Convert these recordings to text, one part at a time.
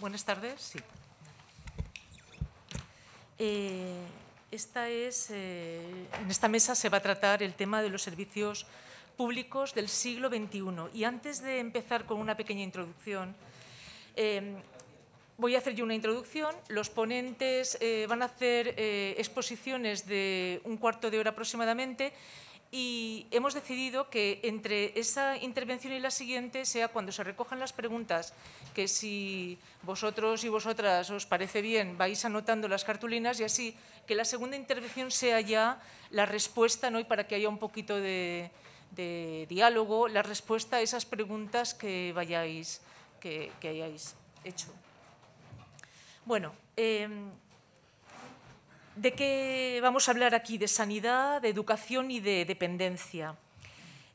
Buenas tardes. Sí. Eh, esta es, eh, en esta mesa se va a tratar el tema de los servicios públicos del siglo XXI. Y antes de empezar con una pequeña introducción, eh, voy a hacer yo una introducción. Los ponentes van a hacer exposiciones de un cuarto de hora aproximadamente y hemos decidido que entre esa intervención y la siguiente sea cuando se recojan las preguntas, que si vosotros y vosotras os parece bien vais anotando las cartulinas y así que la segunda intervención sea ya la respuesta ¿no? y para que haya un poquito de, diálogo, la respuesta a esas preguntas que, vayáis, que, hayáis hecho. Bueno, em, ¿De qué vamos a hablar aquí? De sanidad, de educación y de dependencia.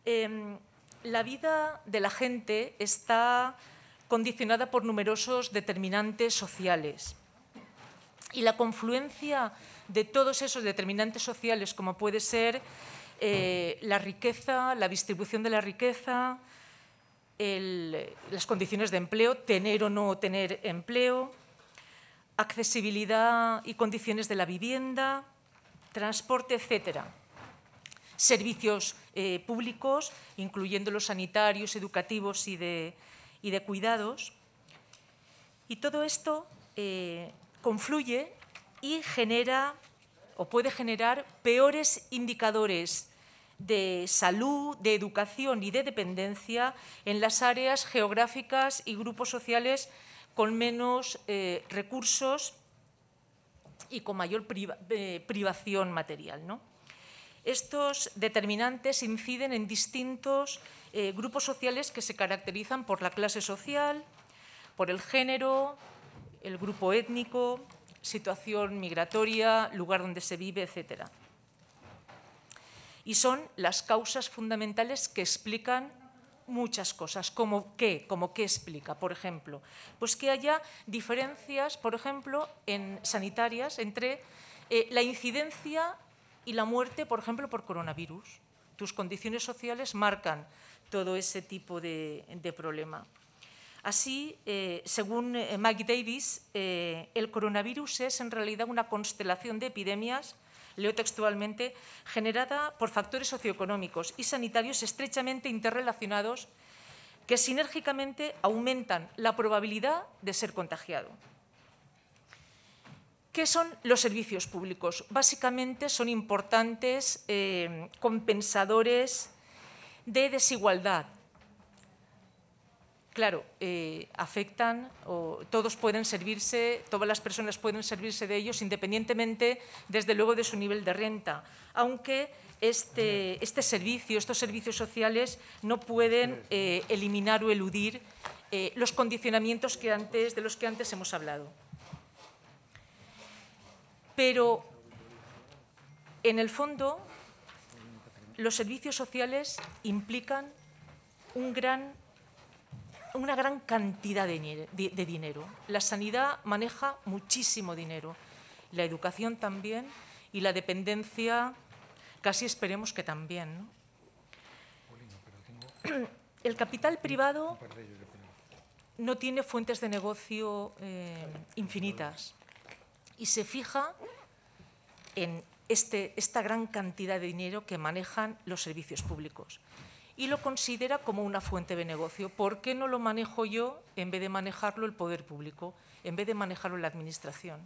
Em, la vida de la gente está condicionada por numerosos determinantes sociales. Y la confluencia de todos esos determinantes sociales, como puede ser eh, la riqueza, la distribución de la riqueza, las condiciones de empleo, tener o no tener empleo, accesibilidad y condiciones de la vivienda, transporte, etcétera. Servicios eh, públicos, incluyendo los sanitarios, educativos y de, cuidados. Y todo esto eh, confluye y genera o puede generar peores indicadores de salud, de educación y de dependencia en las áreas geográficas y grupos sociales con menos eh, recursos y con mayor eh, privación material. Estos determinantes inciden en distintos eh, grupos sociales que se caracterizan por la clase social, por el género, el grupo étnico, situación migratoria, lugar donde se vive, etc. Y son las causas fundamentales que explican muchas cosas, como qué, como qué explica, por ejemplo, pues que haya diferencias, por ejemplo, en sanitarias entre eh, la incidencia y la muerte, por ejemplo, por coronavirus. Tus condiciones sociales marcan todo ese tipo de, problema. Así, eh, según eh, Mike Davis, el coronavirus es en realidad una constelación de epidemias leo textualmente, generada por factores socioeconómicos y sanitarios estrechamente interrelacionados que sinérgicamente aumentan la probabilidad de ser contagiado. ¿Qué son los servicios públicos? Básicamente son importantes eh, compensadores de desigualdad, claro, eh, afectan o todos pueden servirse, todas las personas pueden servirse de ellos independientemente, desde luego, de su nivel de renta, aunque este, este servicio, estos servicios sociales no pueden eh, eliminar o eludir eh, los condicionamientos que antes, de los que antes hemos hablado. Pero, en el fondo, los servicios sociales implican un gran una gran cantidad de, dinero. La sanidad maneja muchísimo dinero, la educación también y la dependencia casi esperemos que también. El capital privado no tiene fuentes de negocio eh, infinitas y se fija en este, esta gran cantidad de dinero que manejan los servicios públicos y lo considera como una fuente de negocio. ¿Por qué no lo manejo yo en vez de manejarlo el poder público, en vez de manejarlo la administración?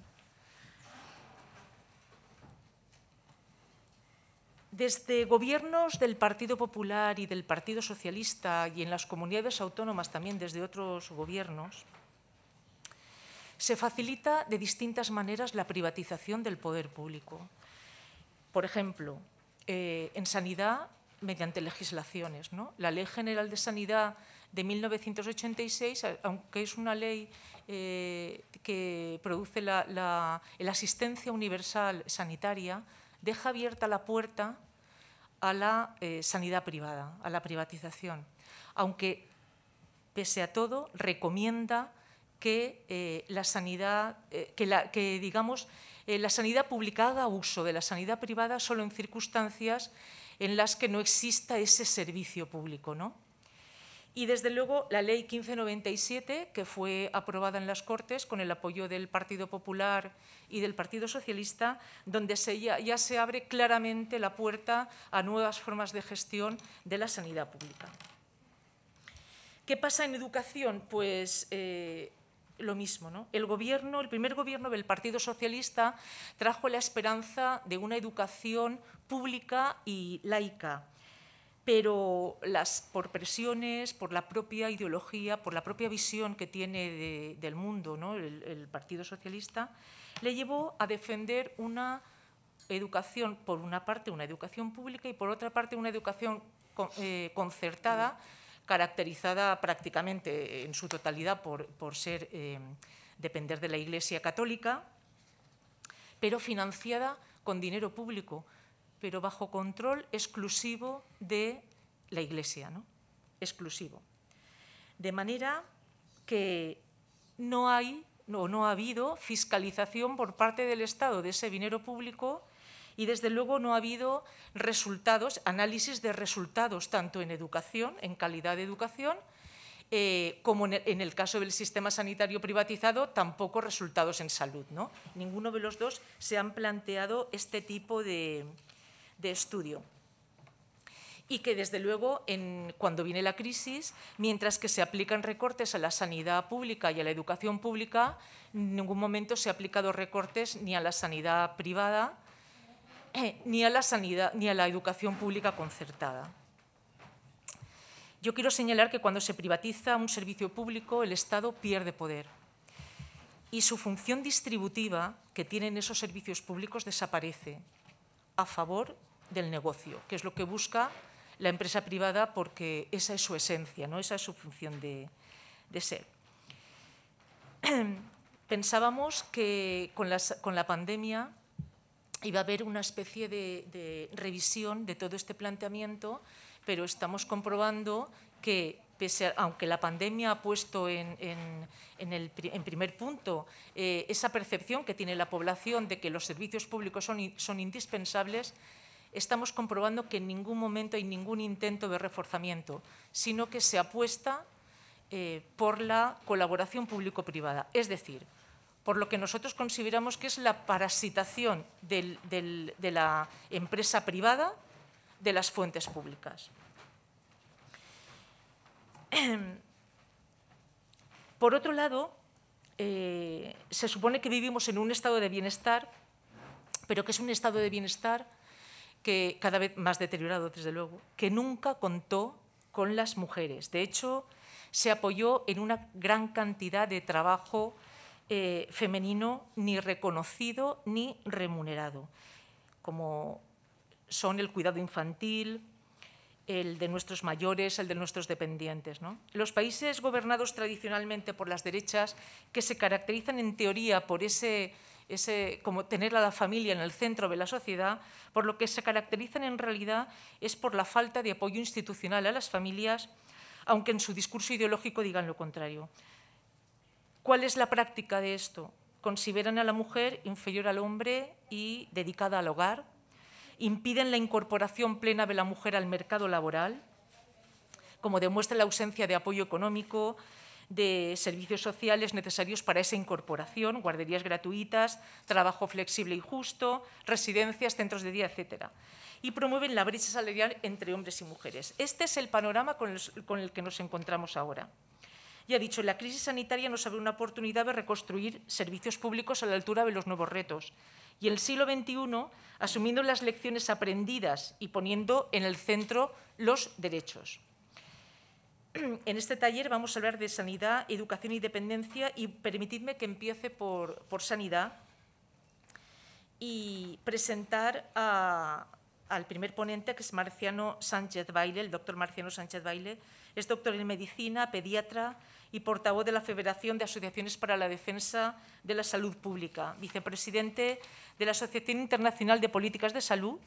Desde gobiernos del Partido Popular y del Partido Socialista y en las comunidades autónomas también desde otros gobiernos, se facilita de distintas maneras la privatización del poder público. Por ejemplo, eh, en sanidad mediante legislaciones. ¿no? La Ley General de Sanidad de 1986, aunque es una ley eh, que produce la, asistencia universal sanitaria, deja abierta la puerta a la eh, sanidad privada, a la privatización, aunque, pese a todo, recomienda que eh, la sanidad, que, la, que, digamos, la sanidad pública haga uso de la sanidad privada solo en circunstancias en las que no exista ese servicio público. ¿no? Y desde luego la Ley 1597, que fue aprobada en las Cortes con el apoyo del Partido Popular y del Partido Socialista, donde se ya, se abre claramente la puerta a nuevas formas de gestión de la sanidad pública. ¿Qué pasa en educación? Pues eh, lo mismo. ¿no? El, gobierno, el primer gobierno del Partido Socialista trajo la esperanza de una educación pública y laica, pero las, por presiones, por la propia ideología, por la propia visión que tiene del mundo ¿no? el Partido Socialista, le llevó a defender una educación, por una parte, una educación pública y por otra parte, una educación eh, concertada caracterizada prácticamente en su totalidad por, ser, eh, depender de la Iglesia Católica, pero financiada con dinero público, pero bajo control exclusivo de la Iglesia, ¿no? exclusivo. De manera que no hay no ha habido fiscalización por parte del Estado de ese dinero público y desde luego no ha habido resultados, análisis de resultados tanto en educación, en calidad de educación, eh, como en el, caso del sistema sanitario privatizado, tampoco resultados en salud. ¿no? Ninguno de los dos se han planteado este tipo de, estudio y que desde luego cuando viene la crisis, mientras que se aplican recortes a la sanidad pública y a la educación pública, en ningún momento se ha aplicado recortes ni a la sanidad privada eh, ni a la sanidad ni a la educación pública concertada. Yo quiero señalar que cuando se privatiza un servicio público, el Estado pierde poder y su función distributiva que tienen esos servicios públicos desaparece a favor del negocio, que es lo que busca la empresa privada porque esa es su esencia, ¿no? esa es su función de, ser. Pensábamos que con la pandemia iba a haber una especie de, revisión de todo este planteamiento, pero estamos comprobando que Pese aunque la pandemia ha puesto en, primer punto eh, esa percepción que tiene la población de que los servicios públicos son, indispensables, estamos comprobando que en ningún momento hay ningún intento de reforzamiento, sino que se apuesta eh, por la colaboración público-privada. Es decir, por lo que nosotros consideramos que es la parasitación de la empresa privada de las fuentes públicas. Por otro lado, eh, se supone que vivimos en un estado de bienestar, pero que es un estado de bienestar que cada vez más deteriorado, desde luego, que nunca contó con las mujeres. De hecho, se apoyó en una gran cantidad de trabajo eh, femenino ni reconocido ni remunerado, como son el cuidado infantil, el de nuestros mayores, el de nuestros dependientes. Los países gobernados tradicionalmente por las derechas, que se caracterizan en teoría por ese, ese, como tener a la familia en el centro de la sociedad, por lo que se caracterizan en realidad es por la falta de apoyo institucional a las familias, aunque en su discurso ideológico digan lo contrario. ¿Cuál es la práctica de esto? Consideran a la mujer inferior al hombre y dedicada al hogar, impiden la incorporación plena de la mujer al mercado laboral, como demuestra la ausencia de apoyo económico, de servicios sociales necesarios para esa incorporación, guarderías gratuitas, trabajo flexible y justo, residencias, centros de día, etcétera. Y promueven la brecha salarial entre hombres y mujeres. Este es el panorama con, con el que nos encontramos ahora y ha dicho, la crisis sanitaria nos abre una oportunidad de reconstruir servicios públicos a la altura de los nuevos retos. Y el siglo XXI, asumiendo las lecciones aprendidas y poniendo en el centro los derechos. En este taller vamos a hablar de sanidad, educación y dependencia y permitidme que empiece por, por sanidad y presentar al primer ponente, que es Marciano Sánchez Baile, el doctor Marciano Sánchez Baile. Es doctor en medicina, pediatra, y portavoz de la Federación de Asociaciones para la Defensa de la Salud Pública, vicepresidente de la Asociación Internacional de Políticas de Salud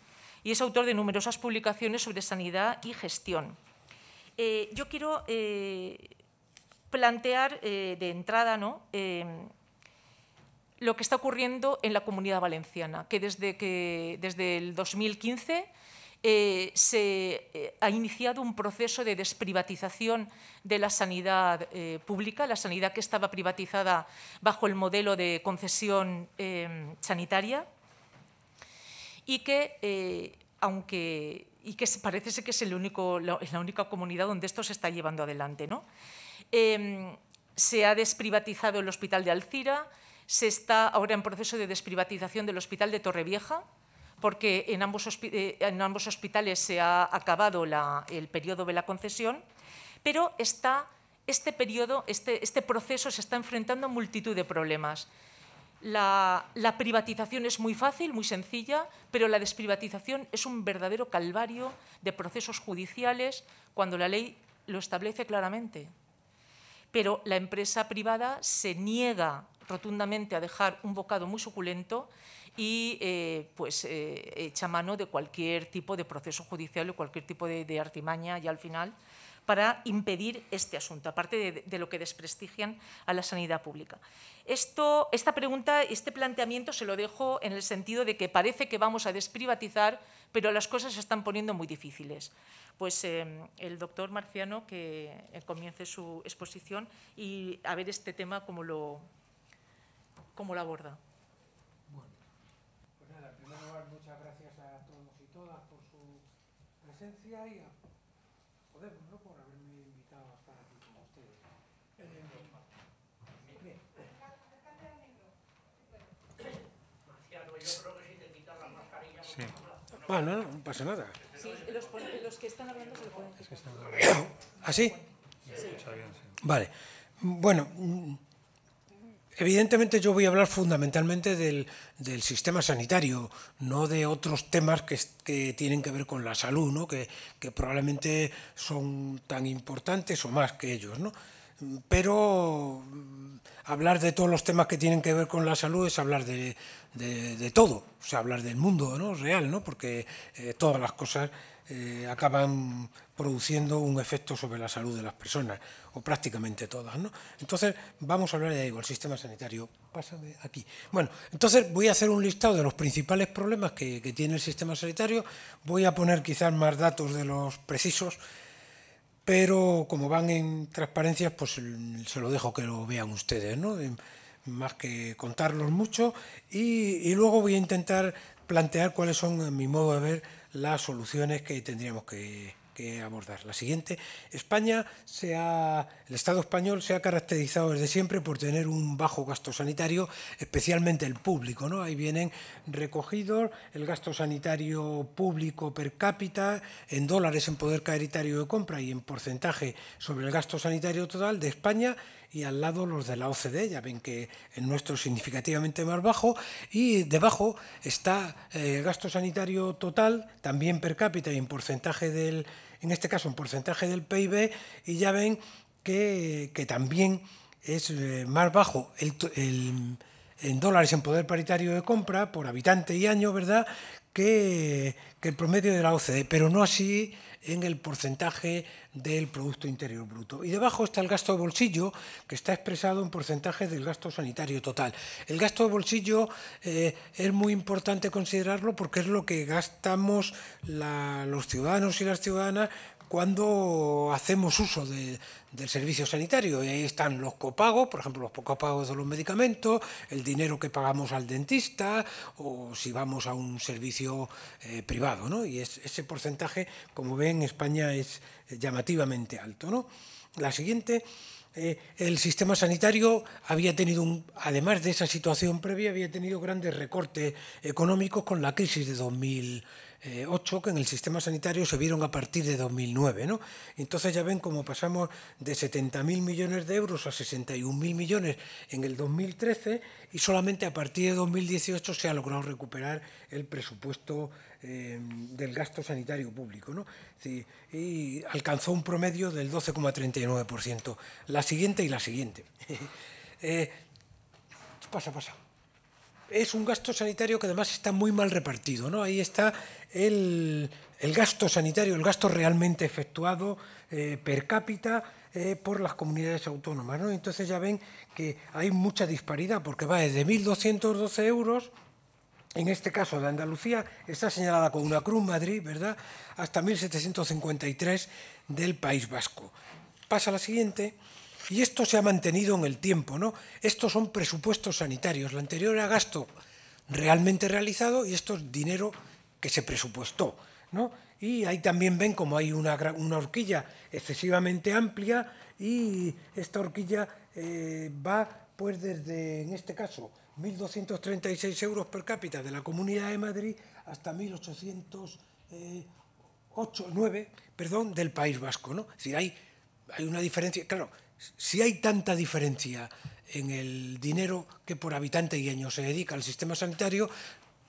y es autor de numerosas publicaciones sobre sanidad y gestión. Eh, yo quiero eh, plantear eh, de entrada lo que está ocurriendo en la comunidad valenciana, que, desde el 2015 eh, se eh, ha iniciado un proceso de desprivatización de la sanidad eh, pública, la sanidad que estaba privatizada bajo el modelo de concesión em, sanitaria y que, aunque y que parece ser que es la, la, única comunidad donde esto se está llevando adelante. ¿no? Em, se ha desprivatizado el hospital de Alcira, se está ahora en proceso de desprivatización del hospital de Torrevieja, porque en ambos, eh, en ambos hospitales se ha acabado el periodo de la concesión, pero este, este, este proceso se está enfrentando a multitud de problemas. La, la, privatización es muy fácil, muy sencilla, pero la desprivatización es un verdadero calvario de procesos judiciales cuando la ley lo establece claramente. Pero la empresa privada se niega rotundamente a dejar un bocado muy suculento y eh, pues eh, echa mano de cualquier tipo de proceso judicial o cualquier tipo de, artimaña ya al final para impedir este asunto, aparte de, lo que desprestigian a la sanidad pública. Esto, esta pregunta, este planteamiento se lo dejo en el sentido de que parece que vamos a desprivatizar, pero las cosas se están poniendo muy difíciles. Pues em, el doctor Marciano que eh, comience su exposición y a ver este tema cómo lo, cómo lo aborda. presencia y Podemos, ¿no? Por haberme invitado a estar aquí como ustedes. El eh, libro. Eh, bien. Marciano, yo creo que si te quitas las mascarillas... Sí. Ah, no, no, pasa nada. Sí, los, que están hablando se lo pueden que ¿Así? ¿Ah, sí. Vale. Bueno... Mm, Evidentemente yo voy a hablar fundamentalmente del, sistema sanitario, no de otros temas que, tienen que ver con la salud, ¿no? que, probablemente son tan importantes o más que ellos. Pero mm, hablar de todos los temas que tienen que ver con la salud es hablar de, todo, o sea, hablar del mundo ¿no? real, ¿no? porque eh, todas las cosas eh, acaban produciendo un efecto sobre la salud de las personas, o prácticamente todas. ¿no? Entonces, vamos a hablar, de algo, el sistema sanitario. Pásame aquí. Bueno, entonces voy a hacer un listado de los principales problemas que, tiene el sistema sanitario. Voy a poner quizás más datos de los precisos, pero como van en transparencias, pues se lo dejo que lo vean ustedes, ¿no? más que contarlos mucho. Y, y luego voy a intentar plantear cuáles son, en mi modo de ver, las soluciones que tendríamos que, abordar. La siguiente, España se ha, el Estado español se ha caracterizado desde siempre por tener un bajo gasto sanitario, especialmente el público, ¿no? Ahí vienen recogidos el gasto sanitario público per cápita en dólares en poder caritario de compra y en porcentaje sobre el gasto sanitario total de España y al lado los de la OCDE, ya ven que el nuestro es significativamente más bajo, y debajo está el eh, gasto sanitario total, también per cápita y en porcentaje del, en este caso en porcentaje del PIB, y ya ven que, también es eh, más bajo en dólares en poder paritario de compra por habitante y año, ¿verdad? que, el promedio de la OCDE, pero no así en el porcentaje del Producto Interior Bruto. Y debajo está el gasto de bolsillo, que está expresado en porcentaje del gasto sanitario total. El gasto de bolsillo eh, es muy importante considerarlo porque es lo que gastamos los ciudadanos y las ciudadanas cuando hacemos uso del servicio sanitario. Y ahí están los copagos, por ejemplo, los copagos de los medicamentos, el dinero que pagamos al dentista o si vamos a un servicio eh, privado. Y ese porcentaje, como ven, en España es eh, llamativamente alto. ¿no? La siguiente... Eh, el sistema sanitario había tenido, además de esa situación previa, había tenido grandes recortes económicos con la crisis de 2000. 8 eh, que en el sistema sanitario se vieron a partir de 2009. ¿no? Entonces ya ven cómo pasamos de 70.000 millones de euros a 61.000 millones en el 2013 y solamente a partir de 2018 se ha logrado recuperar el presupuesto eh, del gasto sanitario público. ¿no? y alcanzó un promedio del 12,39%. La siguiente y la siguiente. Eh, pasa, pasa es un gasto sanitario que además está muy mal repartido. ¿no? Ahí está el, gasto sanitario, el gasto realmente efectuado eh, per cápita eh, por las comunidades autónomas. ¿no? Entonces ya ven que hay mucha disparidad porque va desde 1.212 euros en este caso de Andalucía, está señalada con una cruz Madrid, ¿verdad?, hasta 1753 del País Vasco. Pasa a la siguiente. Y esto se ha mantenido en el tiempo, ¿no? Estos son presupuestos sanitarios. Lo anterior era gasto realmente realizado y esto es dinero que se presupuestó, ¿no? Y ahí también ven como hay una, horquilla excesivamente amplia y esta horquilla eh, va pues desde, en este caso, 1.236 euros per cápita de la Comunidad de Madrid hasta 1.809, eh, perdón, del País Vasco, ¿no? Es decir, hay, hay una diferencia, claro, si hay tanta diferencia en el dinero que por habitante y año se dedica al sistema sanitario,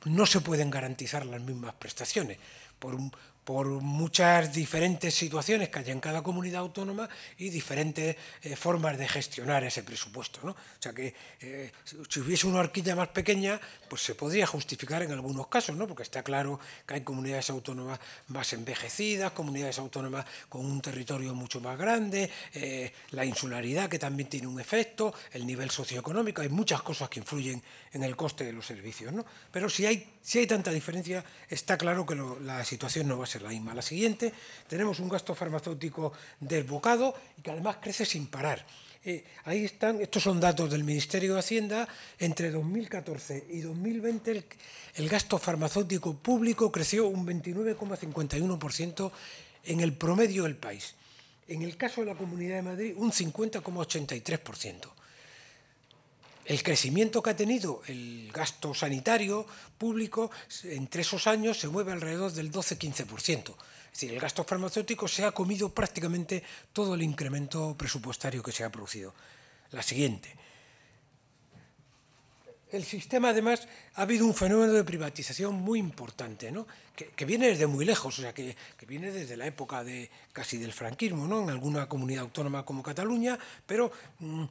no se pueden garantizar las mismas prestaciones. Por por muchas diferentes situaciones que hay en cada comunidad autónoma y diferentes eh, formas de gestionar ese presupuesto. ¿no? O sea que eh, si hubiese una horquilla más pequeña, pues se podría justificar en algunos casos, ¿no? porque está claro que hay comunidades autónomas más envejecidas, comunidades autónomas con un territorio mucho más grande, eh, la insularidad que también tiene un efecto, el nivel socioeconómico, hay muchas cosas que influyen en el coste de los servicios. ¿no? Pero si hay, si hay tanta diferencia, está claro que la situación no va a ser la la siguiente, tenemos un gasto farmacéutico desbocado y que además crece sin parar. Eh, ahí están, estos son datos del Ministerio de Hacienda, entre 2014 y 2020 el gasto farmacéutico público creció un 29,51% en el promedio del país. En el caso de la Comunidad de Madrid, un 50,83% el crecimiento que ha tenido el gasto sanitario público entre esos años se mueve alrededor del 12-15%. Es decir, el gasto farmacéutico se ha comido prácticamente todo el incremento presupuestario que se ha producido. La siguiente. El sistema, además, ha habido un fenómeno de privatización muy importante, ¿no? que, viene desde muy lejos, o sea, que, viene desde la época de casi del franquismo, ¿no? en alguna comunidad autónoma como Cataluña, pero mm,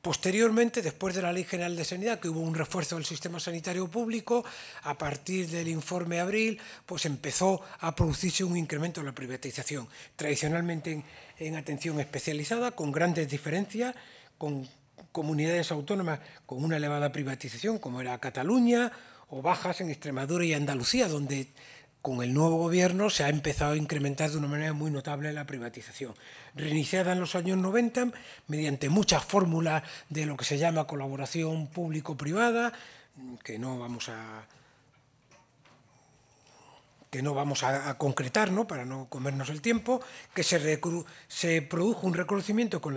Posteriormente, después de la Ley General de Sanidad, que hubo un refuerzo del sistema sanitario público, a partir del informe abril, pues empezó a producirse un incremento de la privatización, tradicionalmente en atención especializada, con grandes diferencias, con comunidades autónomas con una elevada privatización, como era Cataluña, o bajas en Extremadura y Andalucía, donde con el nuevo gobierno se ha empezado a incrementar de una manera muy notable la privatización, reiniciada en los años 90 mediante muchas fórmulas de lo que se llama colaboración público-privada, que no vamos a que no vamos a, concretar, ¿no? para no comernos el tiempo, que se, se produjo un reconocimiento con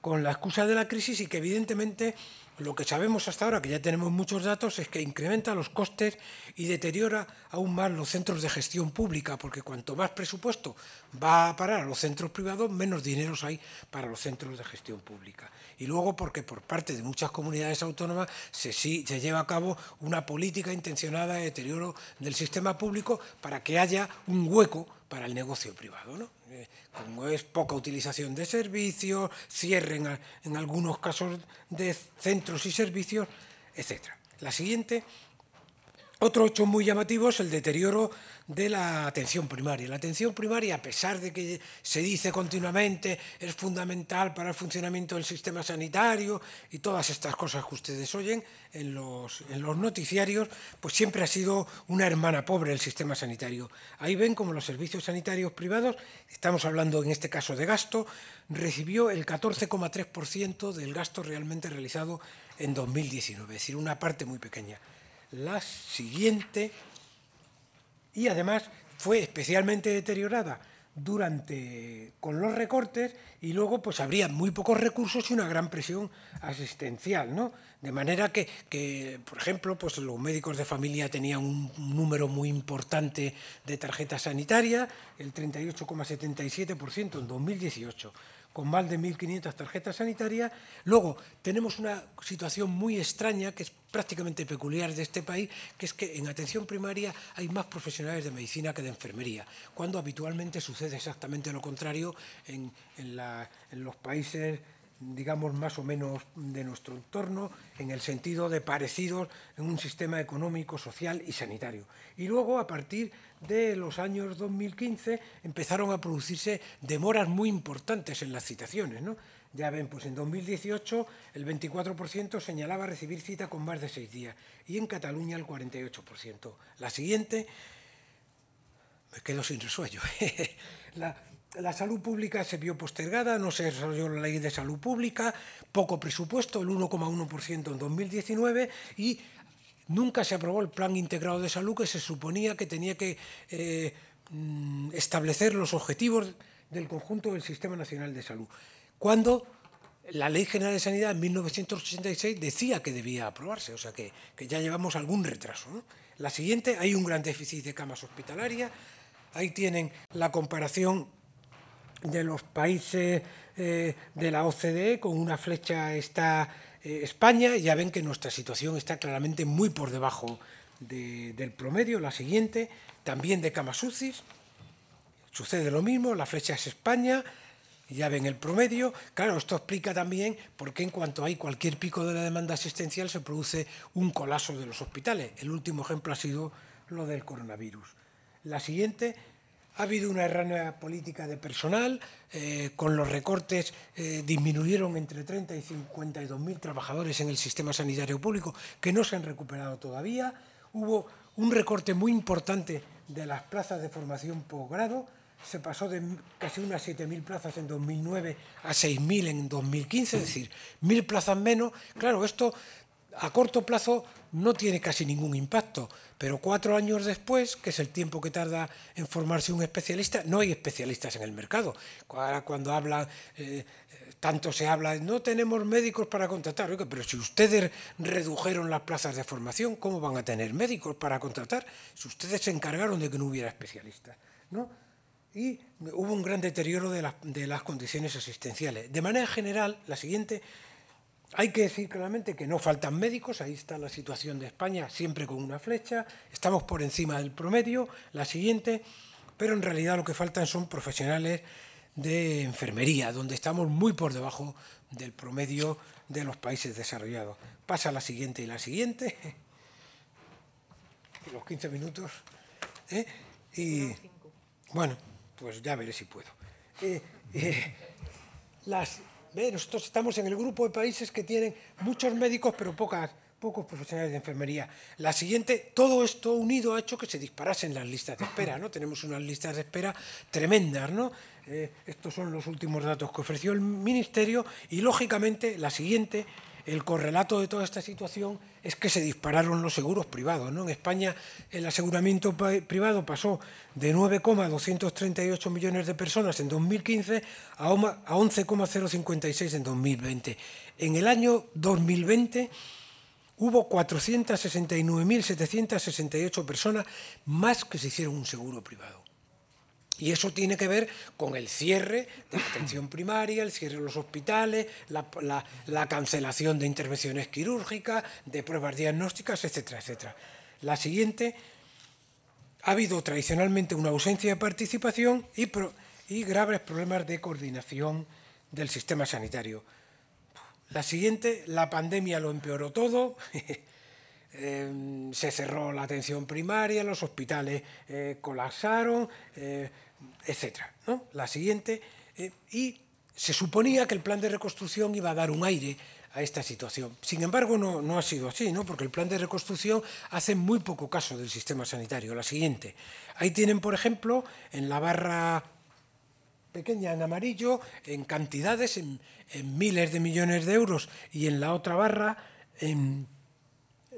con la excusa de la crisis y que evidentemente lo que sabemos hasta ahora, que ya tenemos muchos datos, es que incrementa los costes y deteriora aún más los centros de gestión pública, porque cuanto más presupuesto va a parar a los centros privados, menos dinero hay para los centros de gestión pública. Y luego porque por parte de muchas comunidades autónomas se, se lleva a cabo una política intencionada de deterioro del sistema público para que haya un hueco para el negocio privado. ¿no? Eh, como es poca utilización de servicios, cierre en, algunos casos de centros y servicios, etc. La siguiente otro hecho muy llamativo es el deterioro de la atención primaria. La atención primaria, a pesar de que se dice continuamente es fundamental para el funcionamiento del sistema sanitario y todas estas cosas que ustedes oyen en los, noticiarios, pues siempre ha sido una hermana pobre el sistema sanitario. Ahí ven como los servicios sanitarios privados, estamos hablando en este caso de gasto, recibió el 14,3% del gasto realmente realizado en 2019, es decir, una parte muy pequeña la siguiente y además fue especialmente deteriorada durante con los recortes y luego pues habría muy pocos recursos y una gran presión asistencial, ¿no? De manera que, que, por ejemplo, pues los médicos de familia tenían un número muy importante de tarjetas sanitarias, el 38,77% en 2018 con más de 1.500 tarjetas sanitarias. Luego, tenemos una situación muy extraña, que es prácticamente peculiar de este país, que es que en atención primaria hay más profesionales de medicina que de enfermería, cuando habitualmente sucede exactamente lo contrario en, en, la, en los países digamos, más o menos de nuestro entorno, en el sentido de parecidos en un sistema económico, social y sanitario. Y luego, a partir de los años 2015, empezaron a producirse demoras muy importantes en las citaciones. ¿no? Ya ven, pues en 2018 el 24% señalaba recibir cita con más de seis días y en Cataluña el 48%. La siguiente, me quedo sin resuello. la, la salud pública se vio postergada, no se desarrolló la ley de salud pública, poco presupuesto, el 1,1% en 2019 y nunca se aprobó el plan integrado de salud que se suponía que tenía que eh, mm, establecer los objetivos del conjunto del Sistema Nacional de Salud. Cuando la Ley General de Sanidad en 1986 decía que debía aprobarse, o sea que, ya llevamos algún retraso. La siguiente, hay un gran déficit de camas hospitalarias, ahí tienen la comparación de los países eh, de la OCDE, con una flecha está eh, España, ya ven que nuestra situación está claramente muy por debajo del promedio, la siguiente, también de Camasucis, sucede lo mismo, la flecha es España, ya ven el promedio, claro, esto explica también por qué en cuanto hay cualquier pico de la demanda asistencial se produce un colapso de los hospitales, el último ejemplo ha sido lo del coronavirus. La siguiente, ha habido una erránea política de personal, eh, con los recortes eh, disminuyeron entre 30 y 52 mil trabajadores en el sistema sanitario público que no se han recuperado todavía. Hubo un recorte muy importante de las plazas de formación posgrado, se pasó de casi unas 7.000 plazas en 2009 a 6.000 en 2015, es decir, mil plazas menos. Claro, esto a corto plazo no tiene casi ningún impacto, pero cuatro años después, que es el tiempo que tarda en formarse un especialista, no hay especialistas en el mercado. Ahora cuando hablan, eh, tanto se habla, de no tenemos médicos para contratar, pero si ustedes redujeron las plazas de formación, ¿cómo van a tener médicos para contratar? Si ustedes se encargaron de que no hubiera especialistas, Y hubo un gran deterioro de, de las condiciones asistenciales. De manera general, la siguiente hay que decir claramente que no faltan médicos, ahí está la situación de España, siempre con una flecha, estamos por encima del promedio, la siguiente, pero en realidad lo que faltan son profesionales de enfermería, donde estamos muy por debajo del promedio de los países desarrollados. Pasa la siguiente y la siguiente, los 15 minutos, ¿eh? y bueno, pues ya veré si puedo. Eh, eh, las nosotros estamos en el grupo de países que tienen muchos médicos pero pocas, pocos profesionales de enfermería. La siguiente, todo esto unido ha hecho que se disparasen las listas de espera, ¿no? Tenemos unas listas de espera tremendas, ¿no? Eh, estos son los últimos datos que ofreció el Ministerio y, lógicamente, la siguiente el correlato de toda esta situación es que se dispararon los seguros privados. ¿no? En España el aseguramiento privado pasó de 9,238 millones de personas en 2015 a 11,056 en 2020. En el año 2020 hubo 469.768 personas más que se hicieron un seguro privado. Y eso tiene que ver con el cierre de la atención primaria, el cierre de los hospitales, la, cancelación de intervenciones quirúrgicas, de pruebas diagnósticas, etcétera, etcétera. La siguiente, ha habido tradicionalmente una ausencia de participación y, graves problemas de coordinación del sistema sanitario. La siguiente, la pandemia lo empeoró todo. Em, se cerró la atención primaria, los hospitales eh, colapsaron, eh, etc. ¿no? La siguiente, eh, y se suponía que el plan de reconstrucción iba a dar un aire a esta situación. Sin embargo, no, ha sido así, ¿no? porque el plan de reconstrucción hace muy poco caso del sistema sanitario. La siguiente, ahí tienen, por ejemplo, en la barra pequeña en amarillo, en cantidades, en, en miles de millones de euros, y en la otra barra, en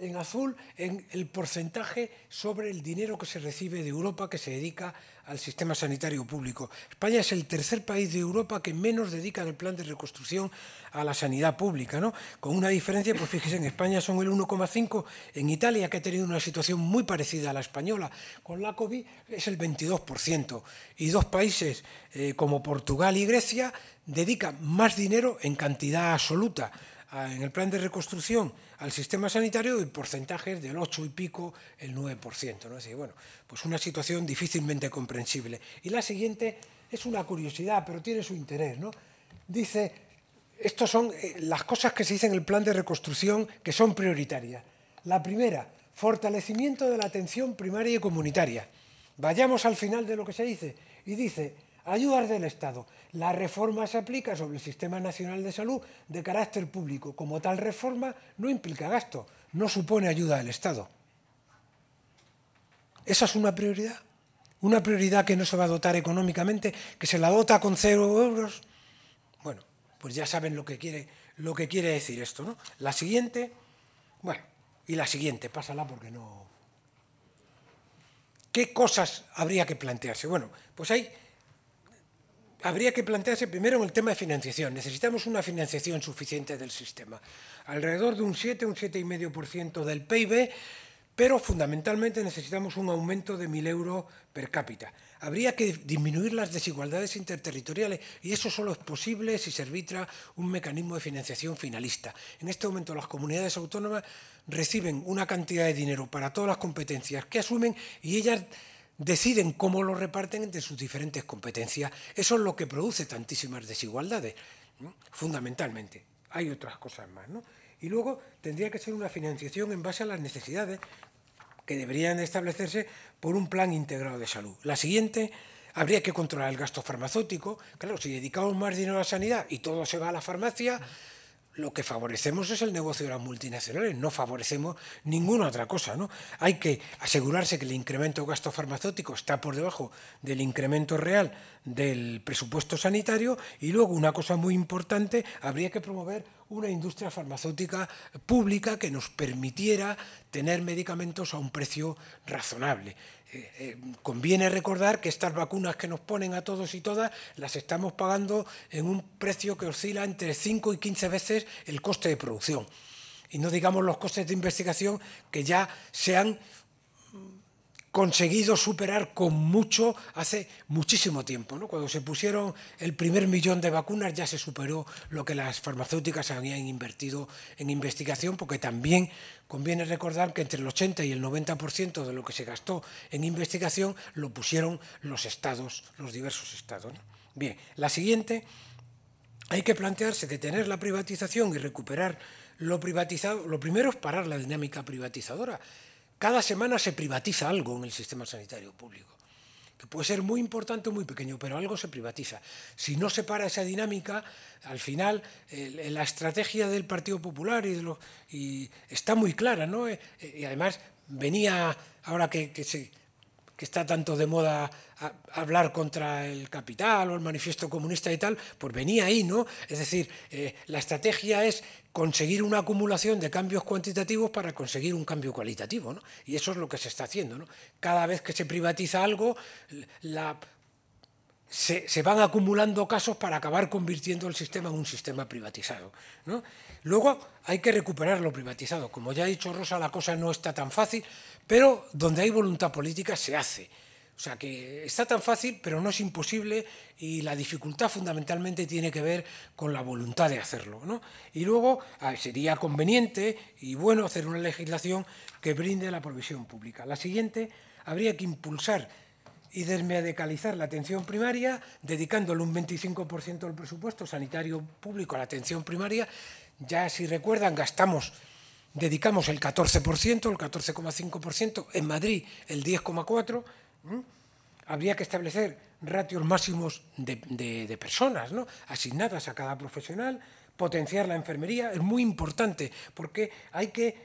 en azul en el porcentaje sobre el dinero que se recibe de Europa que se dedica al sistema sanitario público. España es el tercer país de Europa que menos dedica del plan de reconstrucción a la sanidad pública, Con una diferencia, pues fíjese, en España son el 1,5, en Italia, que ha tenido una situación muy parecida a la española, con la COVID es el 22%, y dos países eh, como Portugal y Grecia dedican más dinero en cantidad absoluta en el plan de reconstrucción al sistema sanitario y porcentajes del 8 y pico, el 9%. ¿no? Es decir, bueno, pues una situación difícilmente comprensible. Y la siguiente es una curiosidad, pero tiene su interés. ¿no? Dice, estas son eh, las cosas que se dicen en el plan de reconstrucción que son prioritarias. La primera, fortalecimiento de la atención primaria y comunitaria. Vayamos al final de lo que se dice. Y dice, Ayudas del Estado. La reforma se aplica sobre el Sistema Nacional de Salud de carácter público. Como tal reforma no implica gasto, no supone ayuda del Estado. ¿Esa es una prioridad? ¿Una prioridad que no se va a dotar económicamente, que se la dota con cero euros? Bueno, pues ya saben lo que quiere, lo que quiere decir esto. ¿no? La siguiente, bueno, y la siguiente, pásala porque no... ¿Qué cosas habría que plantearse? Bueno, pues hay habría que plantearse primero en el tema de financiación. Necesitamos una financiación suficiente del sistema. Alrededor de un 7, un 7,5% del PIB, pero fundamentalmente necesitamos un aumento de 1.000 euros per cápita. Habría que disminuir las desigualdades interterritoriales y eso solo es posible si se arbitra un mecanismo de financiación finalista. En este momento las comunidades autónomas reciben una cantidad de dinero para todas las competencias que asumen y ellas deciden cómo lo reparten entre sus diferentes competencias. Eso es lo que produce tantísimas desigualdades, fundamentalmente. Hay otras cosas más, Y luego tendría que ser una financiación en base a las necesidades que deberían establecerse por un plan integrado de salud. La siguiente, habría que controlar el gasto farmacéutico. Claro, si dedicamos más dinero a la sanidad y todo se va a la farmacia, lo que favorecemos es el negocio de las multinacionales, no favorecemos ninguna otra cosa. ¿no? Hay que asegurarse que el incremento de gasto farmacéutico está por debajo del incremento real del presupuesto sanitario y luego una cosa muy importante, habría que promover una industria farmacéutica pública que nos permitiera tener medicamentos a un precio razonable. Eh, eh, conviene recordar que estas vacunas que nos ponen a todos y todas las estamos pagando en un precio que oscila entre 5 y 15 veces el coste de producción. Y no digamos los costes de investigación que ya se han conseguido superar con mucho hace muchísimo tiempo. Cuando se pusieron el primer millón de vacunas ya se superó lo que las farmacéuticas habían invertido en investigación, porque también conviene recordar que entre el 80 y el 90% de lo que se gastó en investigación lo pusieron los estados, los diversos estados. Bien, la siguiente, hay que plantearse detener la privatización y recuperar lo privatizado. Lo primero es parar la dinámica privatizadora cada semana se privatiza algo en el sistema sanitario público, que puede ser muy importante o muy pequeño, pero algo se privatiza. Si no se para esa dinámica, al final la estrategia del Partido Popular está muy clara, ¿no? Eh, eh, y además venía, ahora que, que se, que está tanto de moda hablar contra el capital o el manifiesto comunista y tal, pues venía ahí, ¿no? Es decir, eh, la estrategia es conseguir una acumulación de cambios cuantitativos para conseguir un cambio cualitativo, ¿no? Y eso es lo que se está haciendo, ¿no? Cada vez que se privatiza algo, la se, van acumulando casos para acabar convirtiendo el sistema en un sistema privatizado. Luego hay que recuperar lo privatizado. Como ya ha dicho Rosa, la cosa no está tan fácil, pero donde hay voluntad política se hace. O sea que está tan fácil, pero no es imposible y la dificultad fundamentalmente tiene que ver con la voluntad de hacerlo. Y luego ah, sería conveniente y bueno hacer una legislación que brinde la provisión pública. La siguiente, habría que impulsar y desmedicalizar la atención primaria, dedicándole un 25% del presupuesto sanitario público a la atención primaria. Ya si recuerdan, gastamos, dedicamos el 14%, el 14,5%, en Madrid el 10,4%. Habría que establecer ratios máximos de, personas asignadas a cada profesional, potenciar la enfermería, es muy importante porque hay que,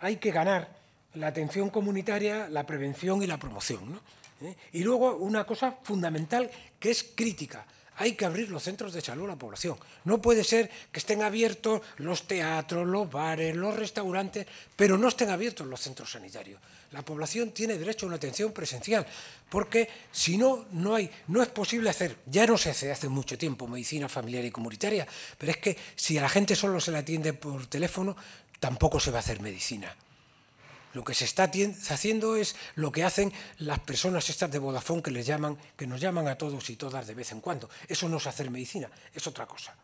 hay que ganar la atención comunitaria, la prevención y la promoción. ¿no? ¿eh? Y luego una cosa fundamental que es crítica. Hay que abrir los centros de salud a la población. No puede ser que estén abiertos los teatros, los bares, los restaurantes, pero no estén abiertos los centros sanitarios. La población tiene derecho a una atención presencial, porque si no, no hay, no es posible hacer, ya no se hace hace mucho tiempo medicina familiar y comunitaria, pero es que si a la gente solo se la atiende por teléfono, tampoco se va a hacer medicina. Lo que se está haciendo es lo que hacen las personas estas de Vodafone que les llaman, que nos llaman a todos y todas de vez en cuando. Eso no es hacer medicina, es otra cosa.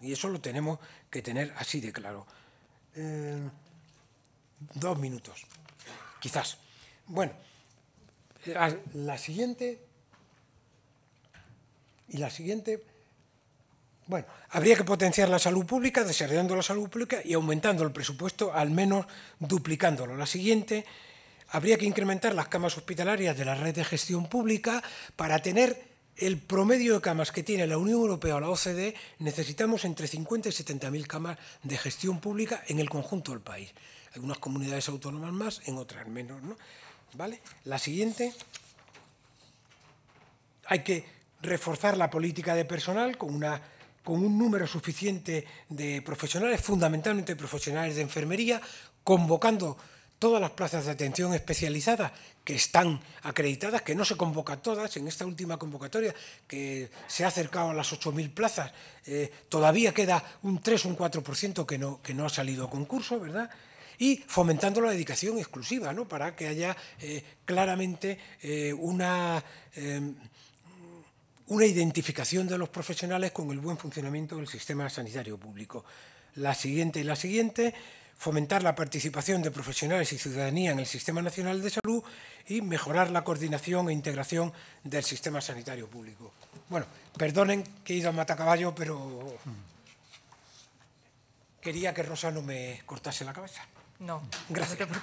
Y eso lo tenemos que tener así de claro. Eh, dos minutos, quizás. Bueno, eh, la siguiente y la siguiente bueno, habría que potenciar la salud pública, desarrollando la salud pública y aumentando el presupuesto, al menos duplicándolo. La siguiente, habría que incrementar las camas hospitalarias de la red de gestión pública para tener el promedio de camas que tiene la Unión Europea o la OCDE. Necesitamos entre 50 y 70 mil camas de gestión pública en el conjunto del país. Algunas comunidades autónomas más, en otras menos. ¿no? ¿Vale? La siguiente, hay que reforzar la política de personal con una con un número suficiente de profesionales, fundamentalmente profesionales de enfermería, convocando todas las plazas de atención especializadas que están acreditadas, que no se convoca todas, en esta última convocatoria que se ha acercado a las 8.000 plazas, eh, todavía queda un 3, o un 4% que no, que no ha salido a concurso, ¿verdad? Y fomentando la dedicación exclusiva, ¿no? Para que haya eh, claramente eh, una una identificación de los profesionales con el buen funcionamiento del sistema sanitario público. La siguiente y la siguiente, fomentar la participación de profesionales y ciudadanía en el Sistema Nacional de Salud y mejorar la coordinación e integración del sistema sanitario público. Bueno, perdonen que he ido a matacaballo, pero quería que Rosa no me cortase la cabeza. No, gracias. No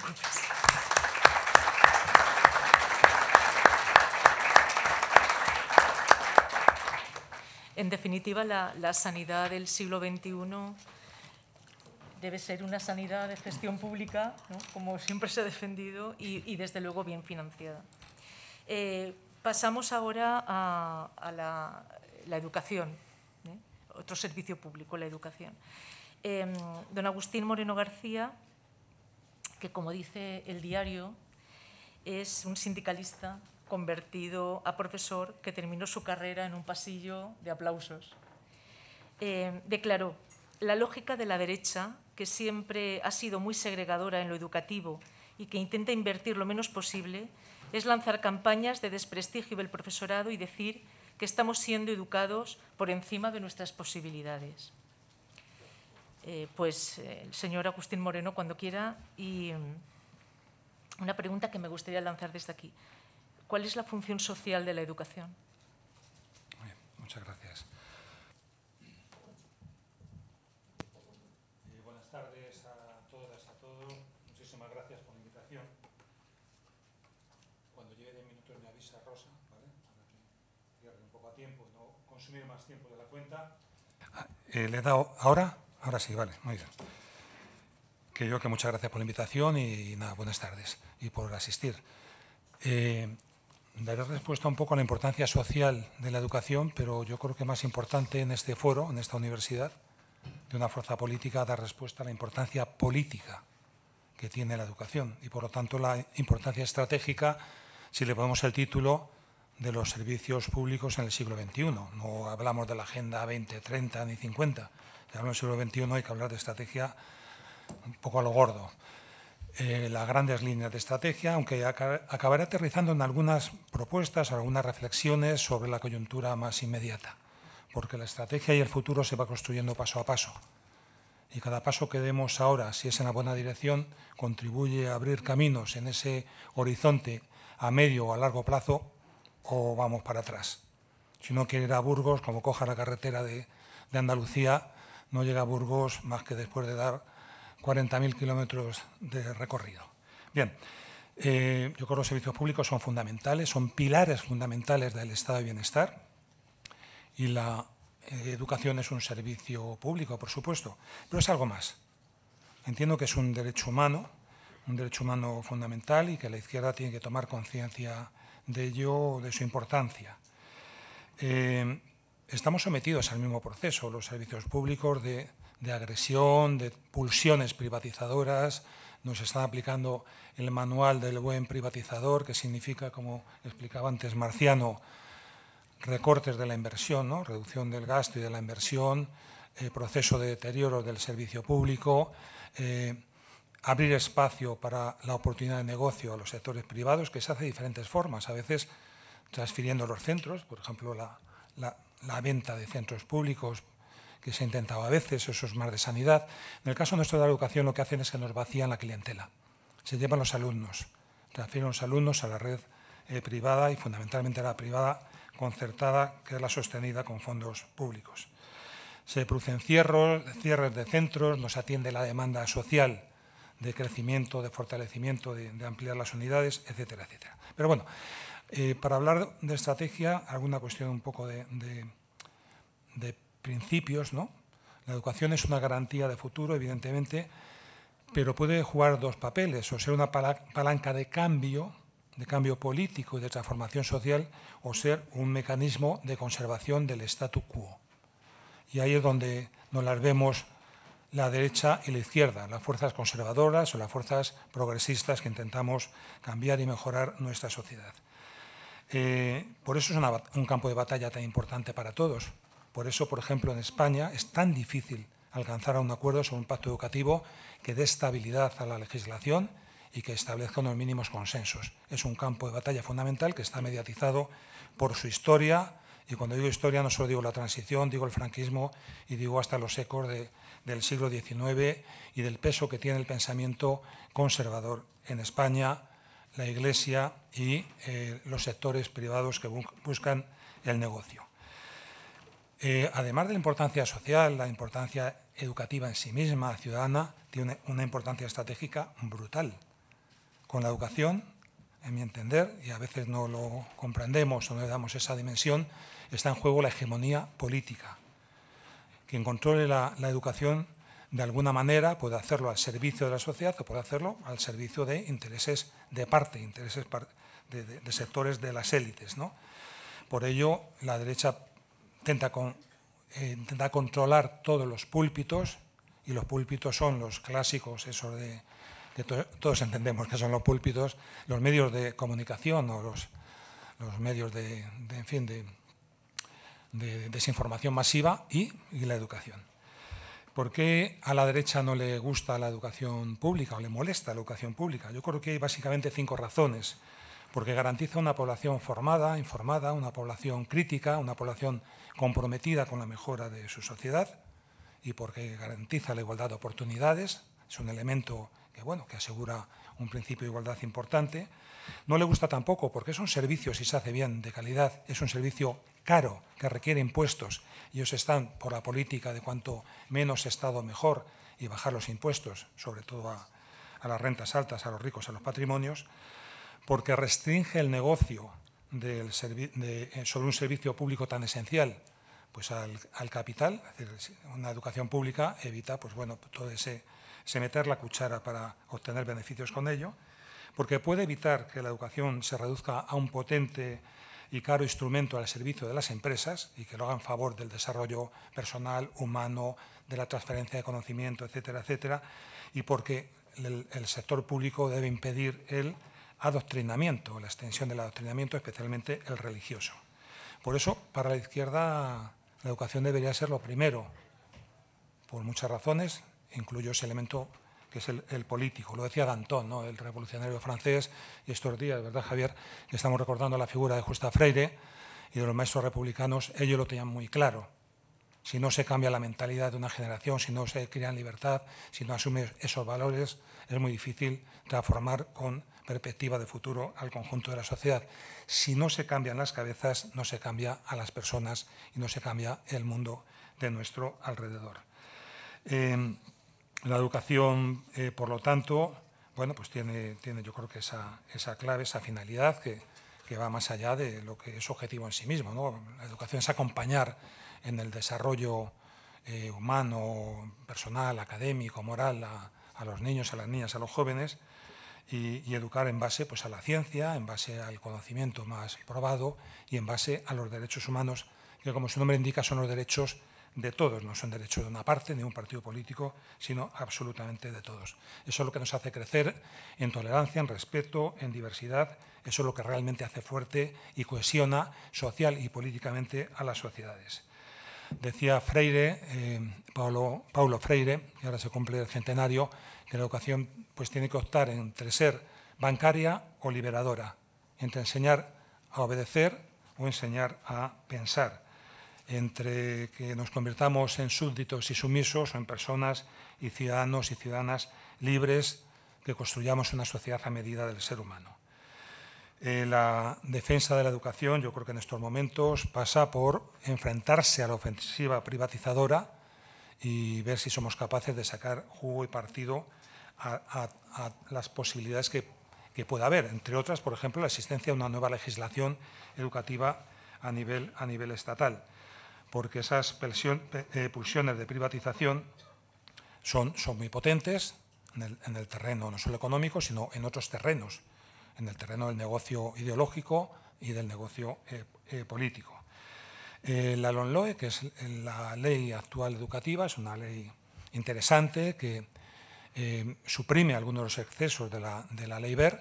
En definitiva, la, sanidad del siglo XXI debe ser una sanidad de gestión pública, como siempre se ha defendido, y, desde luego bien financiada. Eh, pasamos ahora a, la, educación, ¿eh? otro servicio público, la educación. Em, don Agustín Moreno García, que como dice el diario, es un sindicalista convertido a profesor, que terminó su carrera en un pasillo de aplausos. Eh, declaró, la lógica de la derecha, que siempre ha sido muy segregadora en lo educativo y que intenta invertir lo menos posible, es lanzar campañas de desprestigio del profesorado y decir que estamos siendo educados por encima de nuestras posibilidades. Eh, pues eh, el señor Agustín Moreno, cuando quiera, y mm, una pregunta que me gustaría lanzar desde aquí. ¿Cuál es la función social de la educación? muchas gracias. Eh, buenas tardes a todas, a todos. Muchísimas gracias por la invitación. Cuando llegue 10 minutos me avisa Rosa, ¿vale? Para que cierre un poco a tiempo, no consumir más tiempo de la cuenta. Ah, eh, ¿Le he dado ahora? Ahora sí, vale, muy bien. Que yo que muchas gracias por la invitación y, nada, buenas tardes y por asistir. Eh, Daré respuesta un poco a la importancia social de la educación, pero yo creo que más importante en este foro, en esta universidad, de una fuerza política, dar respuesta a la importancia política que tiene la educación y, por lo tanto, la importancia estratégica, si le ponemos el título, de los servicios públicos en el siglo XXI. No hablamos de la Agenda 20, 30 ni 50. Si hablamos el siglo XXI hay que hablar de estrategia un poco a lo gordo. Eh, las grandes líneas de estrategia, aunque acabará aterrizando en algunas propuestas, algunas reflexiones sobre la coyuntura más inmediata, porque la estrategia y el futuro se va construyendo paso a paso. Y cada paso que demos ahora, si es en la buena dirección, contribuye a abrir caminos en ese horizonte a medio o a largo plazo, o vamos para atrás. Si no quiere ir a Burgos, como coja la carretera de Andalucía, no llega a Burgos más que después de dar 40.000 kilómetros de recorrido. Bien, eh, yo creo que los servicios públicos son fundamentales, son pilares fundamentales del estado de bienestar y la eh, educación es un servicio público, por supuesto, pero es algo más. Entiendo que es un derecho humano, un derecho humano fundamental y que la izquierda tiene que tomar conciencia de ello, de su importancia. Eh, estamos sometidos al mismo proceso, los servicios públicos de, agresión, de pulsiones privatizadoras, nos están aplicando el manual del buen privatizador, que significa, como explicaba antes Marciano, recortes de la inversión, ¿no? reducción del gasto y de la inversión, eh, proceso de deterioro del servicio público, eh, abrir espacio para la oportunidad de negocio a los sectores privados, que se hace de diferentes formas, a veces transfiriendo los centros, por ejemplo, la, la la venta de centros públicos que se ha intentado a veces, eso es más de sanidad. En el caso nuestro de la educación lo que hacen es que nos vacían la clientela, se llevan los alumnos, transfieren los alumnos a la red eh, privada y fundamentalmente a la privada concertada, que es la sostenida con fondos públicos. Se producen cierros, cierres de centros, nos atiende la demanda social de crecimiento, de fortalecimiento, de, de ampliar las unidades, etcétera, etcétera. Pero bueno, eh, para hablar de estrategia, alguna cuestión un poco de, de principios, ¿no? La educación es una garantía de futuro, evidentemente, pero puede jugar dos papeles, o ser una palanca de cambio, de cambio político y de transformación social, o ser un mecanismo de conservación del statu quo. Y ahí es donde nos las vemos la derecha y la izquierda, las fuerzas conservadoras o las fuerzas progresistas que intentamos cambiar y mejorar nuestra sociedad. Eh, por eso es un campo de batalla tan importante para todos. Por eso, por ejemplo, en España es tan difícil alcanzar un acuerdo sobre un pacto educativo que dé estabilidad a la legislación y que establezca unos mínimos consensos. Es un campo de batalla fundamental que está mediatizado por su historia, y cuando digo historia no solo digo la transición, digo el franquismo y digo hasta los ecos del siglo XIX y del peso que tiene el pensamiento conservador en España, la Iglesia y eh, los sectores privados que buscan el negocio. Eh, además de la importancia social, la importancia educativa en sí misma, ciudadana, tiene una, importancia estratégica brutal. Con la educación, en mi entender, y a veces no lo comprendemos o no le damos esa dimensión, está en juego la hegemonía política. Quien controle la educación de alguna manera puede hacerlo al servicio de la sociedad o puede hacerlo al servicio de intereses de parte, intereses de, sectores de las élites. ¿no? Por ello, la derecha intenta, eh, controlar todos los púlpitos y los púlpitos son los clásicos, de que todos entendemos que son los púlpitos, los medios de comunicación o los, medios de, fin, de, desinformación masiva y la educación. ¿Por qué a la derecha no le gusta la educación pública o le molesta la educación pública? Yo creo que hay básicamente cinco razones. Porque garantiza una población formada, informada, una población crítica, una población comprometida con la mejora de su sociedad y porque garantiza la igualdad de oportunidades. Es un elemento que, bueno, que asegura un principio de igualdad importante. No le gusta tampoco porque es un servicio, si se hace bien, de calidad, es un servicio caro que requiere impuestos. Ellos están por la política de cuanto menos Estado mejor y bajar los impuestos, sobre todo a, las rentas altas, a los ricos, a los patrimonios, porque restringe el negocio de, eh, sobre un servicio público tan esencial pues al, capital, una educación pública evita pues bueno, todo ese se meter la cuchara para obtener beneficios con ello, porque puede evitar que la educación se reduzca a un potente y caro instrumento al servicio de las empresas y que lo haga en favor del desarrollo personal, humano, de la transferencia de conocimiento, etcétera, etcétera, y porque el, el sector público debe impedir el adoctrinamiento, la extensión del adoctrinamiento, especialmente el religioso. Por eso, para la izquierda, la educación debería ser lo primero, por muchas razones, incluyo ese elemento que es el, político. Lo decía Danton, el revolucionario francés, y estos días, ¿verdad, Javier? Estamos recordando la figura de Justa Freire y de los maestros republicanos, ellos lo tenían muy claro. Si no se cambia la mentalidad de una generación, si no se crea libertad, si no asume esos valores, es muy difícil transformar con perspectiva de futuro al conjunto de la sociedad. Si no se cambian las cabezas, no se cambia a las personas y no se cambia el mundo de nuestro alrededor. Eh, la educación, eh, por lo tanto, bueno, pues tiene, tiene yo creo que esa, esa clave, esa finalidad que, va más allá de lo que es objetivo en sí mismo. La educación es acompañar en el desarrollo eh, humano, personal, académico, moral, a, los niños, a las niñas, a los jóvenes, y, y, educar en base pues, a la ciencia, en base al conocimiento más probado y en base a los derechos humanos, que como su nombre indica son los derechos de todos, no son derechos de una parte ni de un partido político, sino absolutamente de todos. Eso es lo que nos hace crecer en tolerancia, en respeto, en diversidad, eso es lo que realmente hace fuerte y cohesiona social y políticamente a las sociedades. Decía Freire, eh, Paulo, Freire, y ahora se cumple el centenario, que la educación pues, tiene que optar entre ser bancaria o liberadora, entre enseñar a obedecer o enseñar a pensar entre que nos convirtamos en súbditos y sumisos o en personas y ciudadanos y ciudadanas libres que construyamos una sociedad a medida del ser humano. Eh, la defensa de la educación, yo creo que en estos momentos, pasa por enfrentarse a la ofensiva privatizadora y ver si somos capaces de sacar jugo y partido a, las posibilidades que, que pueda haber, entre otras, por ejemplo, la existencia de una nueva legislación educativa a nivel, a nivel estatal porque esas eh, pulsiones de privatización son, son muy potentes en el, terreno no solo económico, sino en otros terrenos, en el terreno del negocio ideológico y del negocio eh, eh, político. la LONLOE, que es la ley actual educativa, es una ley interesante que suprime algunos de los excesos de la, ley BER,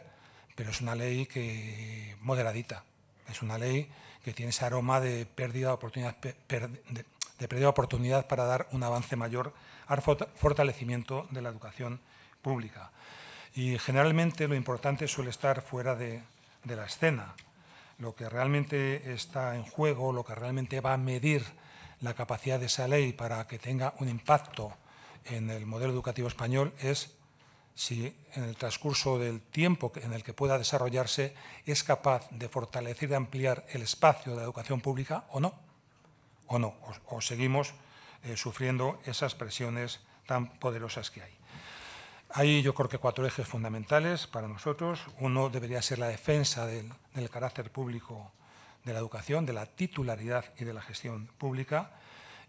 pero es una ley que moderadita, es una ley que tiene ese aroma de pérdida de oportunidad, oportunidad para dar un avance mayor al fortalecimiento de la educación pública. Y generalmente lo importante suele estar fuera de, de la escena. Lo que realmente está en juego, lo que realmente va a medir la capacidad de esa ley para que tenga un impacto en el modelo educativo español es si en el transcurso del tiempo en el que pueda desarrollarse es capaz de fortalecer y ampliar el espacio de la educación pública o no. O no, o, seguimos eh, sufriendo esas presiones tan poderosas que hay. Hay yo creo que cuatro ejes fundamentales para nosotros. Uno debería ser la defensa del, carácter público de la educación, de la titularidad y de la gestión pública.